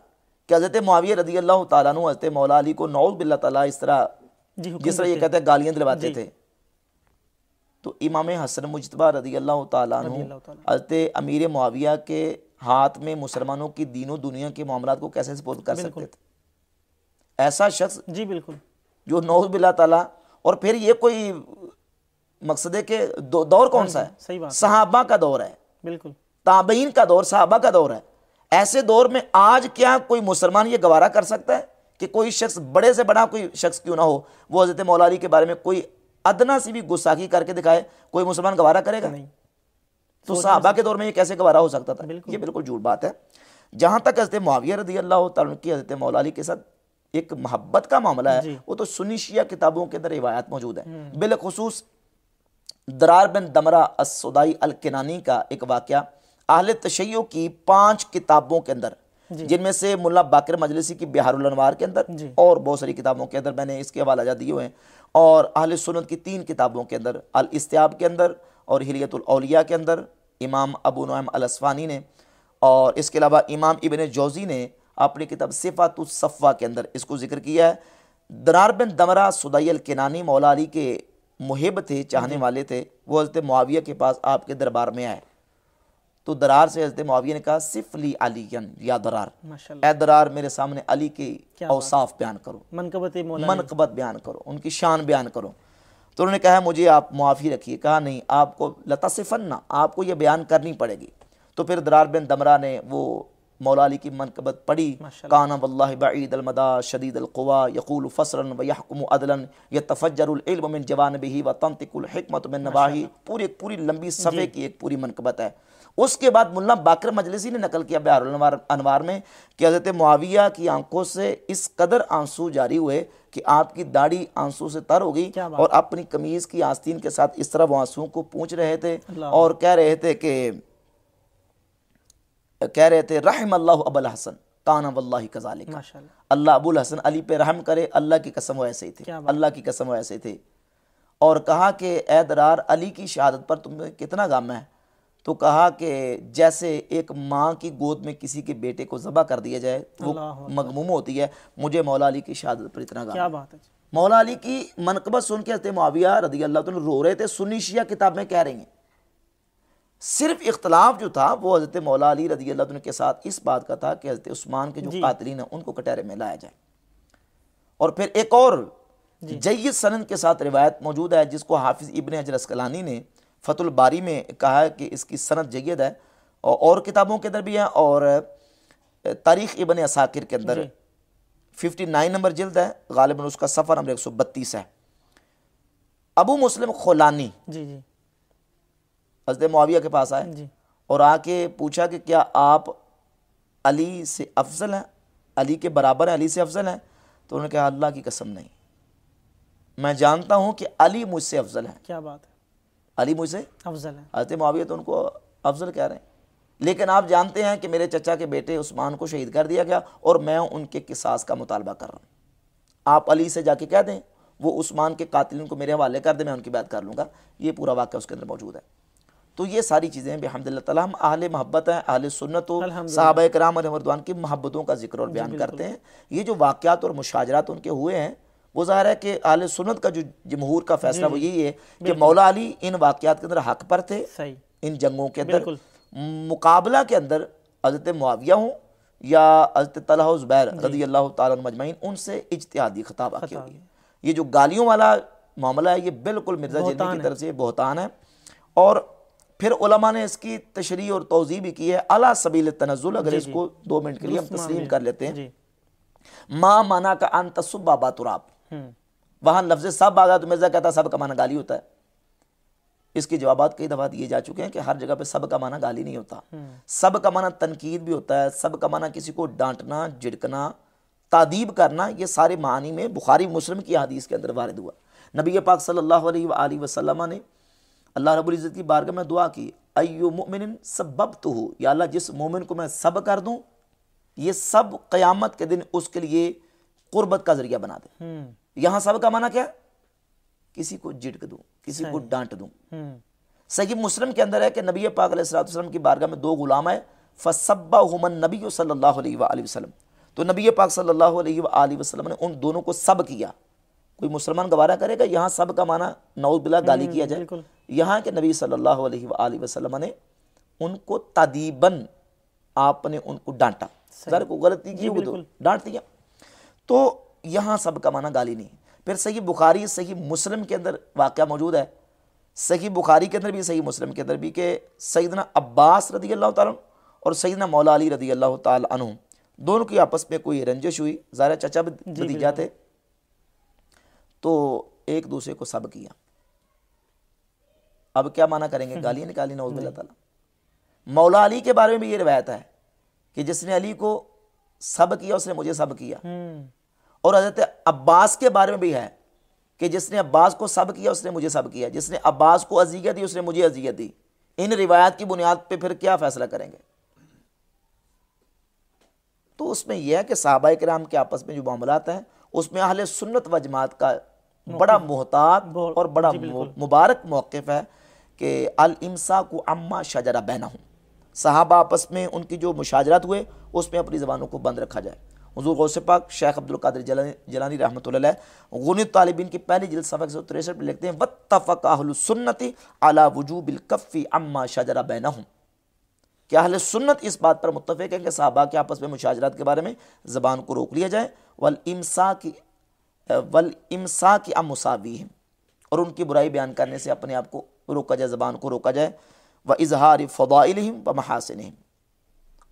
कि हज़रत मुआविया रदी अल्लाह तु हज़रत मौला अली को नौज बिल्ला तला इस तरह जिस तरह ये कहते हैं गालियाँ दिलवाते थे तो इमाम हसन मुशतबा रदी अल्लाह तु हज़रत अमीर मुआविया के हाथ में मुसलमानों की दीनों दुनिया के मामला को कैसे सपोर्ट कर सकते थे ऐसा शख्स जी बिल्कुल जो नौज बिल्ला तला और फिर ये कोई मकसद है कि दौर कौन हाँ सा है सही बात सहाबा का दौर है बिल्कुल ताबईन का दौर सहाबा का दौर है ऐसे दौर में आज क्या कोई मुसलमान ये गवारा कर सकता है कि कोई शख्स बड़े से बड़ा कोई शख्स क्यों ना हो वो हजरत मौलाली के बारे में कोई अदना सी भी गुस्साखी करके दिखाए कोई मुसलमान गवारा करेगा नहीं तो साहबा के दौर में ये कैसे गवारा हो सकता था बिल्कुल। ये बिल्कुल झूठ बात है जहाँ तक हजरत मुआविया रदी अल्लाह की हजरत मौलाली के साथ एक मोहब्बत का मामला है वो तो सुनीशिया किताबों के अंदर रिवायत मौजूद है हम्म। बिलखसूस दरार बिन दमरा असुदाई अलकिनानी का एक वाक़ आहल तशैयों की पांच किताबों के अंदर जिनमें से मुल्ला बाकर मजलिसी की बिहारनवार के अंदर और बहुत सारी किताबों के अंदर मैंने इसके हवाला दिए हुए हैं और अहल सुनत की तीन किताबों के अंदर अल इस्तियाब के अंदर और हिलियतौलिया के अंदर इमाम अबू नाम अलसवानी ने और इसके अलावा इमाम इबन जोजी ने अपनी किताब सिफ़ातुसफ़ा के अंदर इसको ज़िक्र किया है दरार बिन दमरा सदैल किनानी मौला अली के मुहिब थे चाहने वाले थे वो हज़रत मुआविया के पास आपके दरबार में आए तो दरार से हज़रत मुआविया ने कहा ली अली या दरार ए दरार मेरे सामने अली के औसाफ बयान करो मनकबत मनकबत बयान करो उनकी शान बयान करो तो उन्होंने कहा मुझे आप मुआफ़ी रखिए कहा नहीं आपको ना आपको ये बयान करनी पड़ेगी तो फिर दरार बिन दमरा ने वो मौलाली की मनकबत पढ़ी काना वल्ला बईदलमदा शदीदलवा यकूल फ़सरन व यकम अदलन य तफजरमिन जवान बही व तनतिकमत में नवाही पूरी एक पूरी लंबी सफ़े की एक पूरी मनकबत है उसके बाद मुला बाकर मजलिसी ने नकल किया बयार अनवार में कि हज़रत मुआविया की आंखों से इस कदर आंसू जारी हुए कि आपकी दाढ़ी आंसू से तर हो गई और अपनी कमीज की आस्तीन के साथ इस तरह वो आंसुओं को पूछ रहे थे और कह रहे थे कि कह रहे थे रहम अल्लाह अबल हसन ताना वल्लाही कजालिक अल्लाह अबुल हसन अली पे रहम करे अल्लाह की कसम वो ऐसे ही थे अल्लाह की कसम वो ऐसे थे और कहा कि ए दरार अली की शहादत पर तुम्हें कितना गम है तो कहा कि जैसे एक माँ की गोद में किसी के बेटे को जबा कर दिया जाए वो मगमूम होती है मुझे मौला अली की शहादत पर इतना क्या बात है मौला अली की मनकबत सुन के हजरत माविया रदी अल्लाह रो रहे थे सुनी शिया किताब में कह रही हैं सिर्फ इख्तलाफ जो था वो हज़रत मौला अली रदी अल्लाह के साथ इस बात का था कि हज़रत उस्मान के जो कातलीन हैं उनको कटहरे में लाया जाए और फिर एक और जय्य सनद के साथ रिवायत मौजूद है जिसको हाफिज़ इबन अजरसकलानी ने फतुल बारी में कहा है कि इसकी सनत जयद है और, और किताबों के अंदर भी है और तारीख इबन असाकिर के अंदर फिफ्टी नाइन नंबर जल्द है गालिबा उसका सफ़र नंबर एक सौ बत्तीस है अबू मुस्लिम खोलानी जी जी हजद मुआविया के पास आए जी और आके पूछा कि क्या आप अली से अफजल हैं अली के बराबर हैं अली से अफजल हैं तो उन्होंने कहा अल्लाह की कसम नहीं मैं जानता हूँ कि अली मुझसे अफजल है क्या बात है अली मुझसे अफजल है हजरत माविया तो उनको अफजल कह रहे हैं लेकिन आप जानते हैं कि मेरे चचा के बेटे उस्मान को शहीद कर दिया गया और मैं उनके किसास का मुतालबा कर रहा हूँ आप अली से जाके कह दें वो उस्मान के कातिल को मेरे हवाले कर दें मैं उनकी बात कर लूँगा ये पूरा वाक़ उसके अंदर मौजूद है तो ये सारी चीज़ें बेहमदिल्ला ताली हम आहल मोहब्बत हैं आहल सुन्नत साहब कराम और रमरदान की महब्बतों का जिक्र और बयान करते हैं ये जो वाक़ात और मुशाजरात उनके हुए हैं वो ज़ाहिर है कि आल सुनत का जो जमहूर का फैसला वो यही है कि मौला अली इन वाक़ात के अंदर हक पर थे इन जंगों के अंदर मुकाबला के अंदर हजरत मुआविया हों या हजरत तलाहबैर रजी अल्लाह तजमैन उनसे इजतहादी खिताब आखिर है ये जो गालियों वाला मामला है ये बिल्कुल मिर्जा जनी की तरफ से बहतान है और फिर उलमा ने इसकी तशरी और तोज़ी भी की है अला सबील तनजुल अगर इसको दो मिनट के लिए हम तस्लीम कर लेते हैं माँ माना का अन तसुबा बातुराब हम्म। वहां लफ्ज़ सब आ गया तो मिर्ज़ा कहता सब का माना गाली होता है इसके जवाब कई दफ़ा दिए जा चुके हैं कि हर जगह पे सब का माना गाली नहीं होता हम्म। सब का माना तनकीद भी होता है सब का माना किसी को डांटना झिड़कना तादीब करना ये सारे मानी में बुखारी मुस्लिम की हदीस के अंदर वारद हुआ नबी पाक सल्लल्लाहु अलैहि वसल्लम ने अल्लाह रबुल्ज़त की बारगाह में दुआ की अयो मोमिन सबब तो हो या अल्लाह जिस मोमिन को मैं सब कर दूँ ये सब क़यामत के दिन उसके लिए कुर्बत का जरिया बना दे हम्म। यहां सब का माना क्या किसी को जिटक दू किसी को डांट दू हम्म। सही मुस्लिम के अंदर है कि नबी पाक सलाम की बारगाह में दो गुलाम आए फसब्बा हुमन नबी सल्लाम तो नबी पाक सल्लाम ने उन दोनों को सब किया कोई मुसलमान गवारा करेगा यहाँ सब का माना नौ बिला हम्म, गाली किया जाए यहाँ के नबी सल्लाम ने उनको तदीबन आपने उनको डांटा सर को गलती की डांट दिया तो यहाँ सब का माना गाली नहीं फिर सही बुखारी सही मुस्लिम के अंदर वाक़ मौजूद है सही बुखारी के अंदर भी सही मुस्लिम के अंदर भी के सईदना अब्बास रदी अल्लाह तन और सईदना मौला अली रदी अल्लाह तु दोनों की आपस में कोई रंजिश हुई ज़ारा चचा भतीजा थे तो एक दूसरे को सब किया अब क्या माना करेंगे गालियाँ हम्म। निकाली नौजबिल्ला तला मौला अली के बारे में भी ये रिवायत है कि जिसने अली को सब किया उसने मुझे सब किया हम्म। और हज़रत अब्बास के बारे में भी है कि जिसने अब्बास को सब किया उसने मुझे सब किया जिसने अब्बास को अजीयत दी उसने मुझे अजीयत दी इन रिवायत की बुनियाद पर फिर क्या फ़ैसला करेंगे तो उसमें यह है कि साहबा कराम के आपस में जो मामला हैं उसमें अहल सुन्नत वजमात का बड़ा मोहतात और बड़ा मुबारक मौक़ है कि अल इमसा को अम्मा शाजरा बहना हूँ साहबा आपस में उनकी जो मुशाजरत हुए उसमें अपनी ज़बानों को बंद रखा जाए हजूर गौसे पाक शेख अब्दुल कादिर जलानी, जलानी रहमत गुनी तालबिन की पहली जल्द सफ़क सौ तिरसठ में लिखते हैं वतफ़ाहसन्नति अला वजूबिलकफ़ी अम्मा शाजरा बैन क्या अहल सुन्नत इस बात पर मुतफ़ है कि साहबा के आपस में मुशाजरात के बारे में ज़बान को रोक लिया जाए वल की वल की अमसावी है और उनकी बुराई बयान करने से अपने आप को रोका जाए ज़बान को रोका जाए व इजहार फ़वाइल व महासिन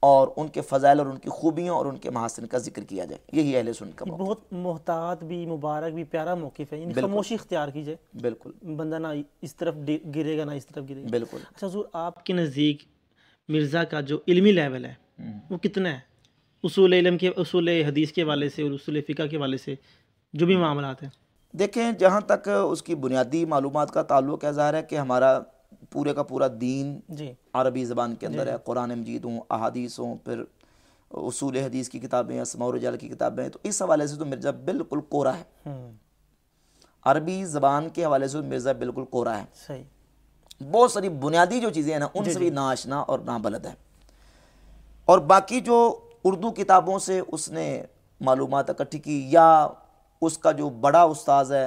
और उनके फ़जाइल और उनकी खूबियों और उनके महासिन का जिक्र किया जाए यही अहले सुन का बहुत मोहतात भी मुबारक भी प्यारा मौकफ़ है खामोशी इख्तियार कीजिए बिल्कुल बंदा ना इस तरफ गिरेगा ना इस तरफ गिरेगा बिल्कुल अच्छा जरूर आपके नज़दीक मिर्ज़ा का जो इलमी लेवल है हम्म। वो कितना है उसूल इलम के उसूल हदीस के वाले से और उसूल फ़िका के वाले से जो भी मामला हैं देखें जहाँ तक उसकी बुनियादी मालूम का ताल्लुक है ज़ाहिर है कि हमारा पूरे का पूरा दीन अरबी ज़बान के अंदर है कुरान मजीद हों अहादीस हों फिर उसूल हदीस की किताबें असमा रजाल की किताबें तो इस हवाले से तो मिर्ज़ा बिल्कुल कोरा है हम्म। अरबी ज़बान के हवाले से मिर्ज़ा बिल्कुल कोरा है सही बहुत सारी बुनियादी जो चीज़ें हैं ना उनसे भी नाशना और ना बलद है और बाकी जो उर्दू किताबों से उसने मालूम इकट्ठी की या उसका जो बड़ा उस्ताद है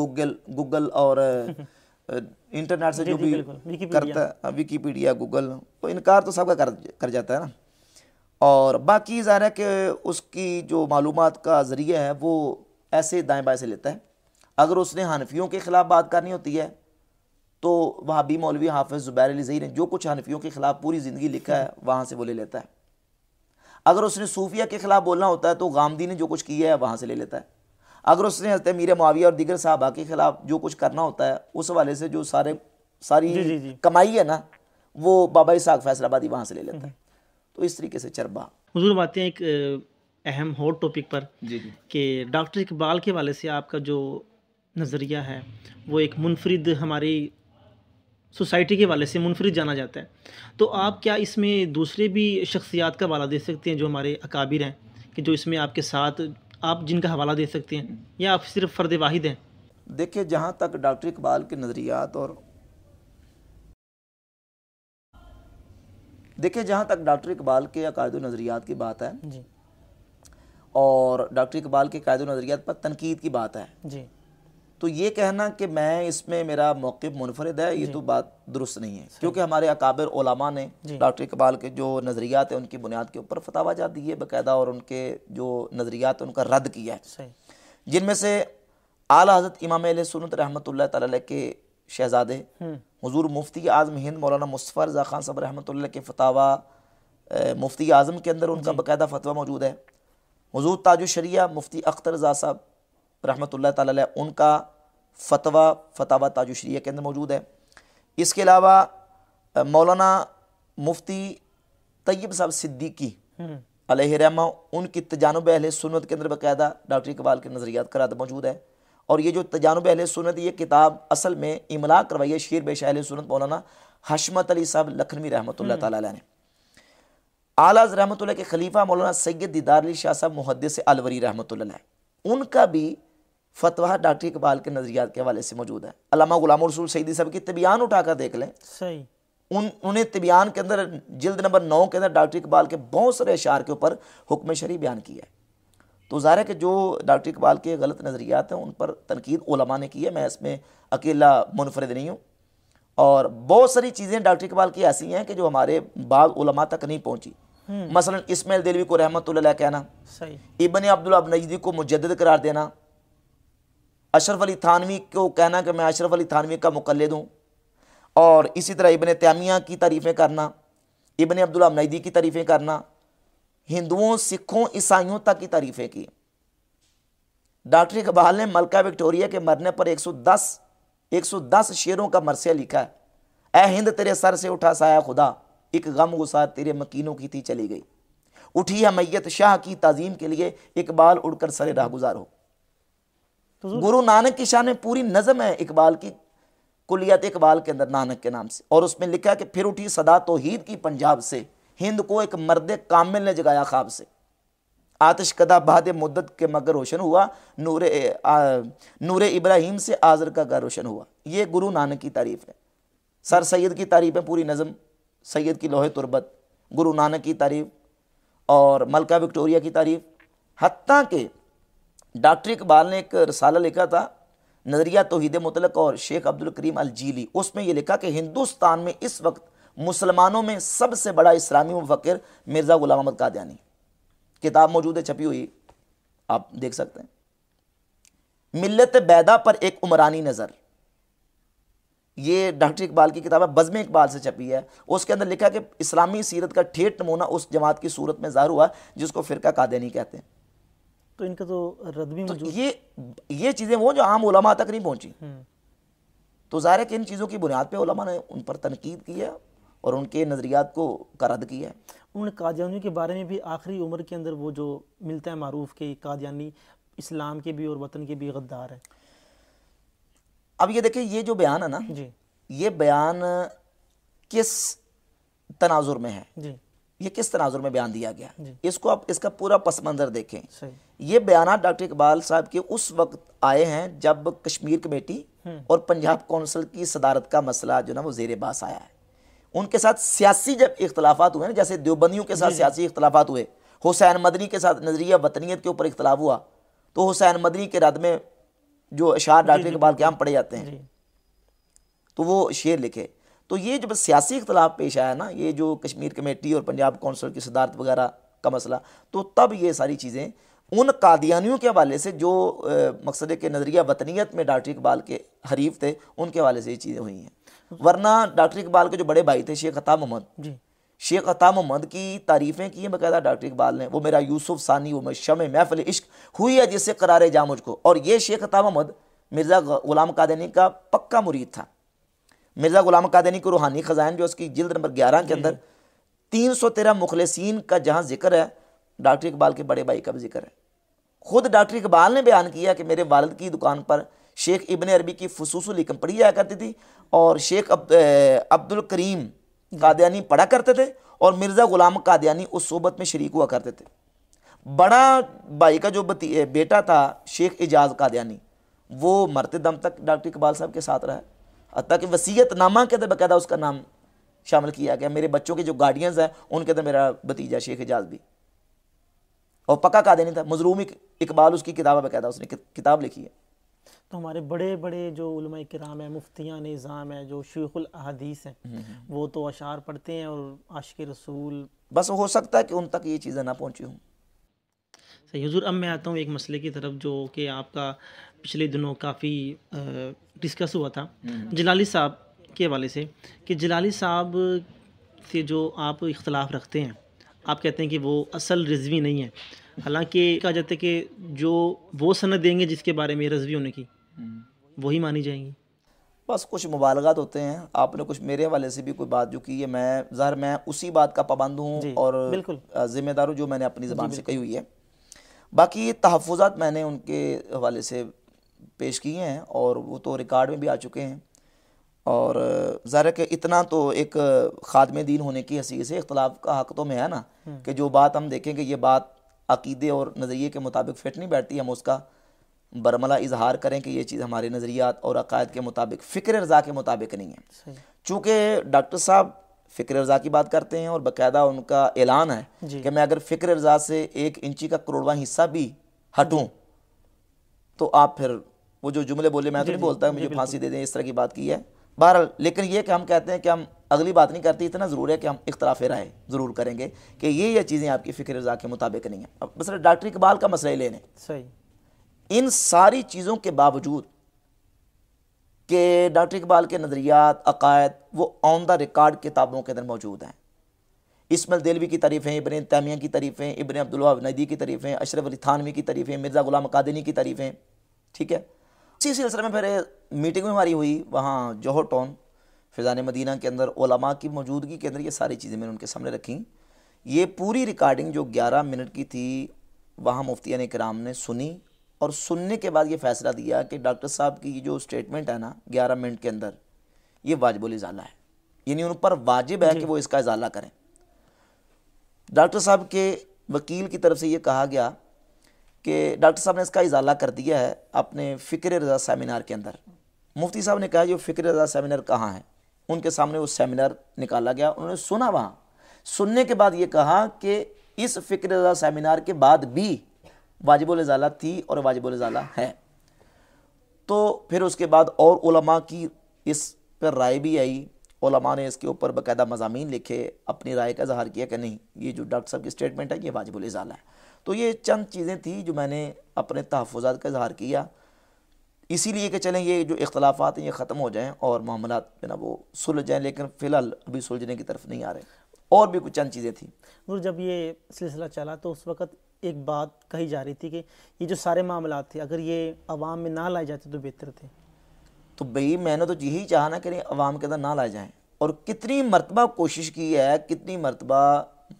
गूगल गूगल और इंटरनेट से जो भी करता है विकीपीडिया गूगल तो इनकार तो सबका कर कर जाता है ना और बाकी ज़ाहिर है कि उसकी जो मालूम का ज़रिया है वो ऐसे दाएँ बाएँ से लेता है अगर उसने हनफियों के ख़िलाफ़ बात करनी होती है तो वहाबी मौलवी हाफिज़ ज़ुबैर अली ज़ही ने जो कुछ हनफियों के ख़िलाफ़ पूरी ज़िंदगी लिखा है वहाँ से वो ले लेता है अगर उसने सूफिया के ख़िलाफ़ बोलना होता है तो गामदी ने जो कुछ किया है वहाँ से ले लेता है अगर उसने हजरत मीर माविया और दिगर साहबा के खिलाफ जो कुछ करना होता है उस वाले से जो सारे सारी जी जी जी। कमाई है ना वो बाबा इसाक फैसलाबादी वहाँ से ले लेता है हम्म। तो इस तरीके से चरबा हजूर बातें एक अहम हॉट टॉपिक पर जी जी कि डॉक्टर इकबाल के वाले से आपका जो नज़रिया है वो एक मुनफरद हमारी सोसाइटी के वाले से मुनफरद जाना जाता है तो आप क्या इसमें दूसरे भी शख्सियात का वाला दे सकते हैं जो हमारे अकाबिर हैं कि जो इसमें आपके साथ आप जिनका हवाला दे सकते हैं या आप सिर्फ फ़र्द वाहिद हैं देखिए जहाँ तक डॉक्टर इकबाल के नज़रियात और देखिए जहाँ तक डॉक्टर इकबाल के अकायद नज़रियात की बात है जी और डॉक्टर इकबाल के कायद नज़रियात पर तनकीद की बात है जी तो ये कहना कि मैं इसमें मेरा मौक़ मुनफरद है ये तो बात दुरुस्त नहीं है क्योंकि हमारे अकाबिर ओलामा ने डॉक्टर इकबाल के जो नज़रियात हैं उनकी बुनियाद के ऊपर फतावा जा दिए बाकायदा और उनके जो नज़रियात उनका रद्द किया है जिनमें से आला हजरत इमाम सुनत रहमत के शहजादे हजूर हम्म। मुफ्ती आज़म हिंद मौलाना मुस्फ़र रजा खान साहब रहमत के फतावा मुफ्ती आज़म के अंदर उनका बाकायदा फतवा मौजूद है हजूर ताजुशरिया मुफ्ती अख्तर रजा साहब रहमत ला उनका फतवा फतावा ताजुशरिया के अंदर मौजूद है इसके अलावा मौलाना मुफ्ती तय्यब साहब सिद्दीकी हम्म। रहमा उनकी तजानब अहल सुनत के अंदर बाकायदा डॉक्टर इकबाल के नज़रियात करात मौजूद है और ये जो तजानब अहल सुनत ये किताब असल में इमला करवाई है शेर बेश सुनत मौलाना हशमत अली साहब लखनवी रहमत हम्म। ने आलाज रहमत के खलीफा मौलाना सैयद दीदार अली शाह साहब मुहदस अलवरी रहमत उनका भी फतवा डॉक्टर इकबाल के नज़रियात के हवाले से मौजूद है अलामा गुलाम रसूल सईदी साहब की तबियान उठाकर देख लें सही उन उन्हें तबियान के अंदर जल्द नंबर नौ के अंदर डॉक्टर इकबाल के बहुत सारे अशार के ऊपर हुक्म शरी बयान किया है तो ज़ाहिर है कि जो डॉक्टर इकबाल के गलत नज़रियात हैं उन पर तनकीद ओलमा ने की है मैं इसमें अकेला मुनफरद नहीं हूँ और बहुत सारी चीज़ें डॉक्टर इकबाल की ऐसी हैं कि जो हमारे बाद उलमा तक नहीं पहुँची हम्म। मसलन इसमाइल दिलवी को रहमत कहना इबन अब्दुल अब नजदी को मुजद करार देना अशरफ अली थानवी को कहना कि मैं अशरफ अली थानवी का मुकलद हूँ और इसी तरह इबन तैमिया की तारीफ़ें करना इबन अब्दुल्ला नईदी की तारीफ़ें करना हिंदुओं सिखों ईसाइयों तक की तारीफ़ें की डॉक्टर इकबाल ने मलका विक्टोरिया के मरने पर 110 110 शेरों का मरसिया लिखा है ए हिंद तेरे सर से उठा साया खुदा एक गम गुसार तेरे मकीनों की थी चली गई उठी है मैयत शाह की तज़ीम के लिए इकबाल उड़कर सरे राहगुजार हो गुरु नानक की शान में पूरी नज़म है इकबाल की कुलियत इकबाल के अंदर नानक के नाम से और उसमें लिखा कि फिर उठी सदा तोहीद की पंजाब से हिंद को एक मर्द कामिल ने जगाया ख्वाब से आतिश कदा बाद मुद्दत के मगर रोशन हुआ नूरे नूरे इब्राहिम से आजर का घर रोशन हुआ ये गुरु नानक की तारीफ़ है सर सैद की तारीफ़ है पूरी नज़म सैद की लोहे तुरबत गुरु नानक की तारीफ़ और मलका विक्टोरिया की तारीफ़ हती के डॉक्टर इकबाल ने एक रसाला लिखा था नजरिया तोहद मतलक और शेख अब्दुल करीम अलजीली उसमें यह लिखा कि हिंदुस्तान में इस वक्त मुसलमानों में सबसे बड़ा इस्लामी मुफकर मिर्ज़ा गुलाम अहमद कादयानी किताब मौजूद है छपी हुई आप देख सकते हैं मिलत बैदा पर एक उमरानी नज़र ये डॉक्टर इकबाल की किताब है बज़म इकबाल से छपी है उसके अंदर लिखा कि इस्लामी सीरत का ठेठ नमूना उस जमात की सूरत में ज़ाहिर हुआ जिसको फ़िरका कादयानी कहते हैं तो इनका तो रद्द भी तो ये ये चीज़ें वो जो आम उलमा तक नहीं पहुँची हम्म। तो ज़ाहिर है कि इन चीज़ों की बुनियाद पर उलमा ने उन पर तनकीद की है और उनके नज़रियात को का रद्द किया है उन्होंने कादयानी के बारे में भी आखिरी उम्र के अंदर वो जो मिलता है मारूफ के कादयानी इस्लाम के भी और वतन के भी गद्दार है अब ये देखिए ये जो बयान है ना जी ये बयान किस तनाजुर में है जी ये किस तनाजुर में बयान दिया गया इसको आप इसका पूरा पस मंजर देखें ये बयान डॉक्टर इकबाल साहब के उस वक्त आए हैं जब कश्मीर कमेटी हम्म। और पंजाब कौंसिल की सदारत का मसला जो ना वो जेर बास आया है उनके साथ सियासी जब इख्तलाफ हुए ना जैसे देवबंदियों के साथ सियासी इख्तलाफ हुए हुसैन मदनी के साथ नजरिया वतनीत के ऊपर इख्तलाफ हुआ तो हुसैन मदनी के रद में जो अशार डॉक्टर इकबाल के आम पढ़े जाते हैं तो वो शेर लिखे तो ये जब सियासी इख्तलाफ पेश आया ना ये जो कश्मीर कमेटी और पंजाब कौंसिल की सदारत वगैरह का मसला तो तब ये सारी चीज़ें उन कादियानियों के हवाले से जो मकसद के नज़रिया वतनीत में डॉक्टर इकबाल के हरीफ थे उनके हवाले से ये चीज़ें हुई हैं वरना डॉक्टर इकबाल के जो बड़े भाई थे शेख अता मोहम्मद जी शेख अता मोहम्मद की तारीफ़ें की हैं बाकायदा डॉक्टर इकबाल ने वो मेरा यूसुफ सानी वो शम महफिल इश्क हुई है जिससे करारे जा मुझको और ये शेख अता मोहम्मद मिर्ज़ा गुलाम कादनी का पक्का मुरीद था मिर्ज़ा गुलाम कादनी को रूहानी ख़जान जो उसकी जिल्द नंबर ग्यारह के अंदर तीन सौ तेरह मुखलसिन का जहाँ जिक्र है डॉक्टर इकबाल के बड़े भाई का भी जिक्र है खुद डॉक्टर इकबाल ने बयान किया कि मेरे वालद की दुकान पर शेख इबन अरबी की लिखम पढ़ी जाया करती थी और शेख अब, अब्दुल करीम कादयानी पढ़ा करते थे और मिर्ज़ा गुलाम कादयानी उस सोबत में शरीक हुआ करते थे बड़ा भाई का जो बेटा था शेख एजाज कादयानी वो मरते दम तक डॉक्टर इकबाल साहब के साथ रहा हती कि वसीयत नामा के अंदर बाकायदा उसका नाम शामिल किया गया मेरे बच्चों के जो गार्डियंस हैं उनके अंदर मेरा भतीजा शेख एजाज भी और पक्का कहा देनी था मजरूम इकबाल उसकी किताब बकायदा उसने किताब लिखी है तो हमारे बड़े बड़े जो उलमा कराम है मुफ्तियाँ निज़ाम है जो शेखुल अहदीस हैं हम्म, हम्म, हम्म। वो तो अशार पढ़ते हैं और आशिक रसूल बस हो सकता है कि उन तक ये चीज़ें ना पहुँची हूँ सही हजूर अब मैं आता हूँ एक मसले की तरफ जो कि आपका पिछले दिनों काफ़ी डिस्कस हुआ था हम्म। जलाली साहब के हवाले से कि जलाली साहब से जो आप इख्तलाफ रखते हैं आप कहते हैं कि वो असल रिजवी नहीं है हालांकि कहा जाता है कि जो वो सनत देंगे जिसके बारे में रजवी होने की हम्म। वही मानी जाएंगी बस कुछ मुबालगत होते हैं आपने कुछ मेरे हवाले से भी कोई बात जो की है मैं ज़ाहिर मैं उसी बात का पाबंद हूँ और बिल्कुल ज़िम्मेदार हूँ जो मैंने अपनी ज़बान से कही हुई है बाकी ये तहफ़ात मैंने उनके हवाले से पेश किए हैं और वो तो रिकॉर्ड में भी आ चुके हैं और ज़ाहिर कि इतना तो एक खादम दीन होने की हसीियत से इख्तलाफ का हक तो में है ना हम्म। कि जो बात हम देखें कि ये बात अकीदे और नज़रिए के मुताबिक फिट नहीं बैठती हम उसका बरमला इजहार करें कि ये चीज़ हमारे नज़रियात और अकायद के मुताबिक फ़िक्र रज़ा के मुताबिक नहीं है चूँकि डॉक्टर साहब फ़िक्र रज़ा की बात करते हैं और बाकायदा उनका ऐलान है कि मैं अगर फ़िक्र रज़ा से एक इंची का करोड़वा हिस्सा भी हटूँ तो आप फिर वो जो जुमले बोले मैं तो नहीं बोलता मुझे फांसी दे दें इस तरह की बात की है बहरहाल लेकिन ये कि हम कहते हैं कि हम अगली बात नहीं करते इतना ज़रूर है कि हम इख्तराफ राय ज़रूर करेंगे कि ये ये चीज़ें आपकी फ़िक्र रजा के मुताबिक नहीं है अब मसल डॉक्टर इकबाल का मसला ले लें सही इन सारी चीज़ों के बावजूद कि डॉक्टर इकबाल के नज़रियात अकायद वो ऑन द रिकॉर्ड किताबों के अंदर मौजूद हैं इसमल दिलवी की तरीफ़ें इबन तैमिया की तरीफ़ें इबन अब्दुल्वाब नदी की तरीफ़ें अशरफ अली थानवी की तरीफ़ें मिर्ज़ा गुलाम कादनी की तरीफ़ें ठीक है इसी सिलसिले में फिर मीटिंग में हमारी हुई वहाँ जौहर टाउन फिजान मदीना के अंदर ओलमा की मौजूदगी के अंदर ये सारी चीज़ें मैंने उनके सामने रखी ये पूरी रिकॉर्डिंग जो 11 मिनट की थी वहाँ मुफ्तियान कराम ने सुनी और सुनने के बाद ये फैसला दिया कि डॉक्टर साहब की जो स्टेटमेंट है ना ग्यारह मिनट के अंदर ये वाजिबुल इजाला है यानी उन पर वाजिब है कि वो इसका इजाला करें डॉक्टर साहब के वकील की तरफ से ये कहा गया कि डॉक्टर साहब ने इसका इजाला कर दिया है अपने फ़िक्र रज़ा सेमिनार के अंदर मुफ्ती साहब ने कहा जो फ़िक्र रज़ा सेमिनार कहाँ है उनके सामने वो सेमिनार निकाला गया उन्होंने सुना वहाँ सुनने के बाद ये कहा कि इस फ़िक्र रज़ा सेमिनार के बाद भी वाजिब उजाला थी और वाजिबुलजाला है तो फिर उसके बाद और की इस पर राय भी आई ओलमा ने इसके ऊपर बाकायदा मजामी लिखे अपनी राय का इजहार किया कि नहीं ये जो डॉक्टर साहब की स्टेटमेंट है ये वाजिब वाजिबुलजाला है तो ये चंद चीज़ें थी जो मैंने अपने तहफ़ात का इजहार किया इसीलिए कि चलें ये जो इख्लाफा हैं ये ख़त्म हो जाएँ और मामला जो ना वो सुलझ जाएँ लेकिन फ़िलहाल अभी सुलझने की तरफ नहीं आ रहे और भी कुछ चंद चीज़ें थी गुरु जब ये सिलसिला चला तो उस वक़्त एक बात कही जा रही थी कि ये जो सारे मामला थे अगर ये आवाम में ना लाए जाते तो बेहतर थे तो भई मैंने तो यही चाह ना कि आवाम के अंदर ना लाए जाएँ और कितनी मरतबा कोशिश की है कितनी मरतबा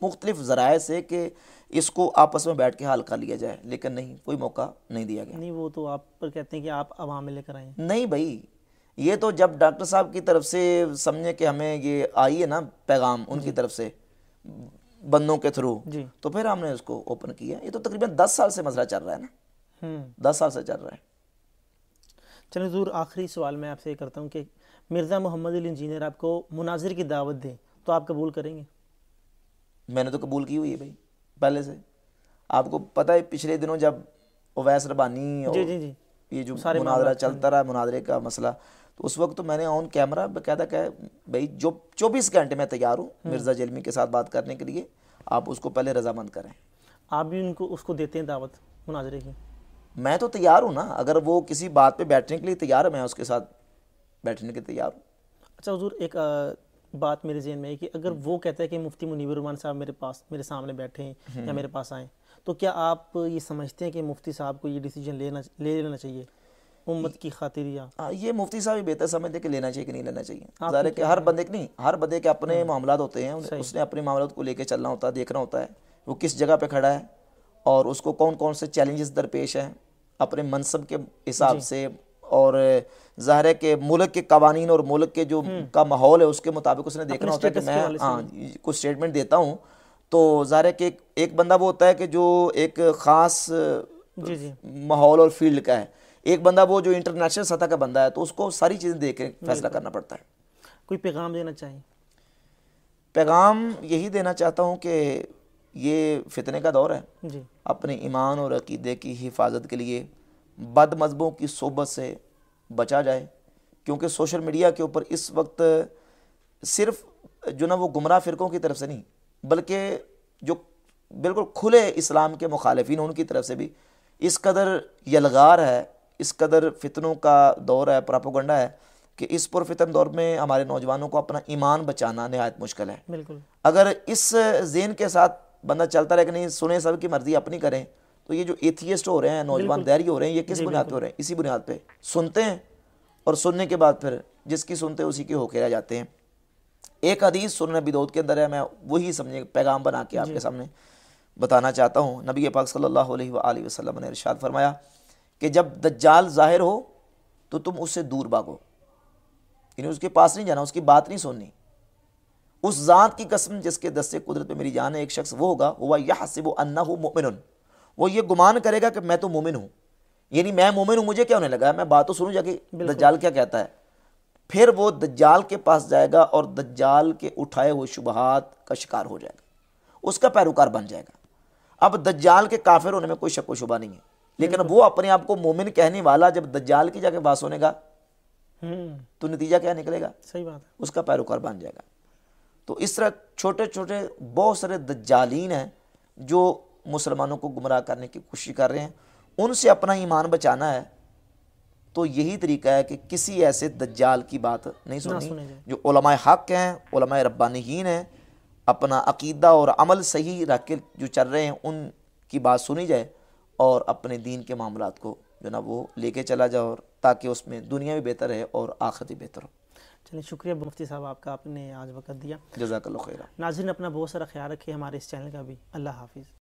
मुख्तलिफ़ ज़राए से कि इसको आपस में बैठ के हल कर लिया जाए लेकिन नहीं कोई मौका नहीं दिया गया नहीं वो तो आप पर कहते हैं कि आप आवाम में लेकर आए नहीं भाई ये तो जब डॉक्टर साहब की तरफ से समझे कि हमें ये आई है ना पैगाम उनकी तरफ से बंदों के थ्रू तो फिर हमने उसको ओपन किया ये तो तकरीबन दस साल से मसला चल रहा है ना हम्म। दस साल से चल रहा है चलो जरूर आखिरी सवाल मैं आपसे करता हूँ कि मिर्ज़ा मोहम्मद इंजीनियर आपको मुनाजिर की दावत दें तो आप कबूल करेंगे मैंने तो कबूल की हुई है भाई पहले से आपको पता है पिछले दिनों जब ओवैस रबानी और जी जी जी ये जो सारे मुनादरा चलता हम्म। रहा मुनादरे का मसला तो उस वक्त तो मैंने ऑन कैमरा बकायदा कहा भाई जो चौबीस घंटे में तैयार हूँ हम्म। मिर्ज़ा जलमी के साथ बात करने के लिए आप उसको पहले रजामंद करें आप भी उनको उसको देते हैं दावत मुनाजरे की मैं तो तैयार हूँ ना अगर वो किसी बात पे बैठने के लिए तैयार है मैं उसके साथ बैठने के तैयार हूँ अच्छा हजूर एक बात मेरे जहन में है कि अगर हम्म। वो कहता है कि मुफ्ती रहमान साहब मेरे पास मेरे सामने बैठे हैं या हम्म। मेरे पास आए तो क्या आप ये समझते हैं कि मुफ्ती साहब को ये डिसीजन लेना ले लेना चाहिए उम्मत की खातिर या ये मुफ्ती साहब बेहतर समझते हैं कि लेना चाहिए कि नहीं लेना चाहिए ज़ाहिर कि हर बंदे के नहीं हर बंदे के अपने हम्म। मामला होते हैं उसने अपने मामला को लेकर चलना होता है देखना होता है वो किस जगह पर खड़ा है और उसको कौन कौन से चैलेंजेस दरपेश हैं अपने मनसब के हिसाब से और ज़ाहिर है कि मुल्क के कवानीन और मुल्क के जो हम्म। का माहौल है उसके मुताबिक उसने देखना होता है कि मैं हाँ कुछ स्टेटमेंट देता हूँ तो ज़ाहिर है कि एक, एक बंदा वो होता है कि जो एक ख़ास माहौल और फील्ड का है एक बंदा वो जो इंटरनेशनल सतह का बंदा है तो उसको सारी चीज़ें देख के फैसला करना पड़ता है कोई पैगाम देना चाहिए पैगाम यही देना चाहता हूँ कि ये फितने का दौर है जी अपने ईमान और अकीदे की हिफाजत के लिए बद मजहबों की सोबत से बचा जाए क्योंकि सोशल मीडिया के ऊपर इस वक्त सिर्फ जो ना वो गुमराह फ़िरकों की तरफ से नहीं बल्कि जो बिल्कुल खुले इस्लाम के मुखालफी उनकी तरफ से भी इस कदर यलगार है इस कदर फितनों का दौर है प्रापोगंडा है कि इस पुरफितन दौर में हमारे नौजवानों को अपना ईमान बचाना नहायत मुश्किल है बिल्कुल अगर इस जेन के साथ बंदा चलता रहे कि नहीं सुने सब की मर्ज़ी अपनी करें तो ये जो एथियस्ट हो रहे हैं नौजवान दैरी हो रहे हैं ये किस बुनियाद पर हो रहे हैं इसी बुनियाद पर सुनते हैं और सुनने के बाद फिर जिसकी सुनते हैं उसी के होके रह जाते हैं एक हदीस सुन बिदौत के अंदर है मैं वही समझे पैगाम बना के आपके सामने बताना चाहता हूँ नबी पाक सल्लल्लाहु अलैहि वसल्लम ने इरशाद फरमाया कि जब दज्जाल ज़ाहिर हो तो तुम उससे दूर भागो यानी उसके पास नहीं जाना उसकी बात नहीं सुननी उस ज़ात की कसम जिसके दस्ते कुदरत पे मेरी जान है एक शख्स वो होगा हुआ यह हसिब अन्ना हो मोमिन वो ये गुमान करेगा कि मैं तो मोमिन हूँ यानी मैं मोमिन हूँ मुझे क्या होने लगा मैं बात तो सुनूँ जाके दज्जाल क्या कहता है फिर वो दज्जाल के पास जाएगा और दज्जाल के उठाए हुए शुबहात का शिकार हो जाएगा उसका पैरोकार बन जाएगा अब दज्जाल के काफिर होने में कोई शक व शुबा नहीं है लेकिन वो अपने आप को मोमिन कहने वाला जब दज्जाल की जाके बात सुनेगा हम्म। तो नतीजा क्या निकलेगा सही बात है उसका पैरोकार बन जाएगा तो इस तरह छोटे छोटे बहुत सारे दज्जालीन हैं जो मुसलमानों को गुमराह करने की कोशिश कर रहे हैं उनसे अपना ईमान बचाना है तो यही तरीका है कि किसी ऐसे दज्जाल की बात नहीं सुननी जो ओलमाए हक हैं ओलमाए रब्बानहीन हैं अपना अकीदा और अमल सही रख के जो चल रहे हैं उनकी बात सुनी जाए और अपने दीन के मामला को जो ना वो लेके चला जाए और ताकि उसमें दुनिया भी बेहतर है और आखिरत भी बेहतर हो चलिए शुक्रिया मुफ्ती साहब आपका आपने आज वक्त दिया जजाक खैर नाजिन अपना बहुत सारा ख्याल रखिए हमारे इस चैनल का भी अल्लाह हाफिज़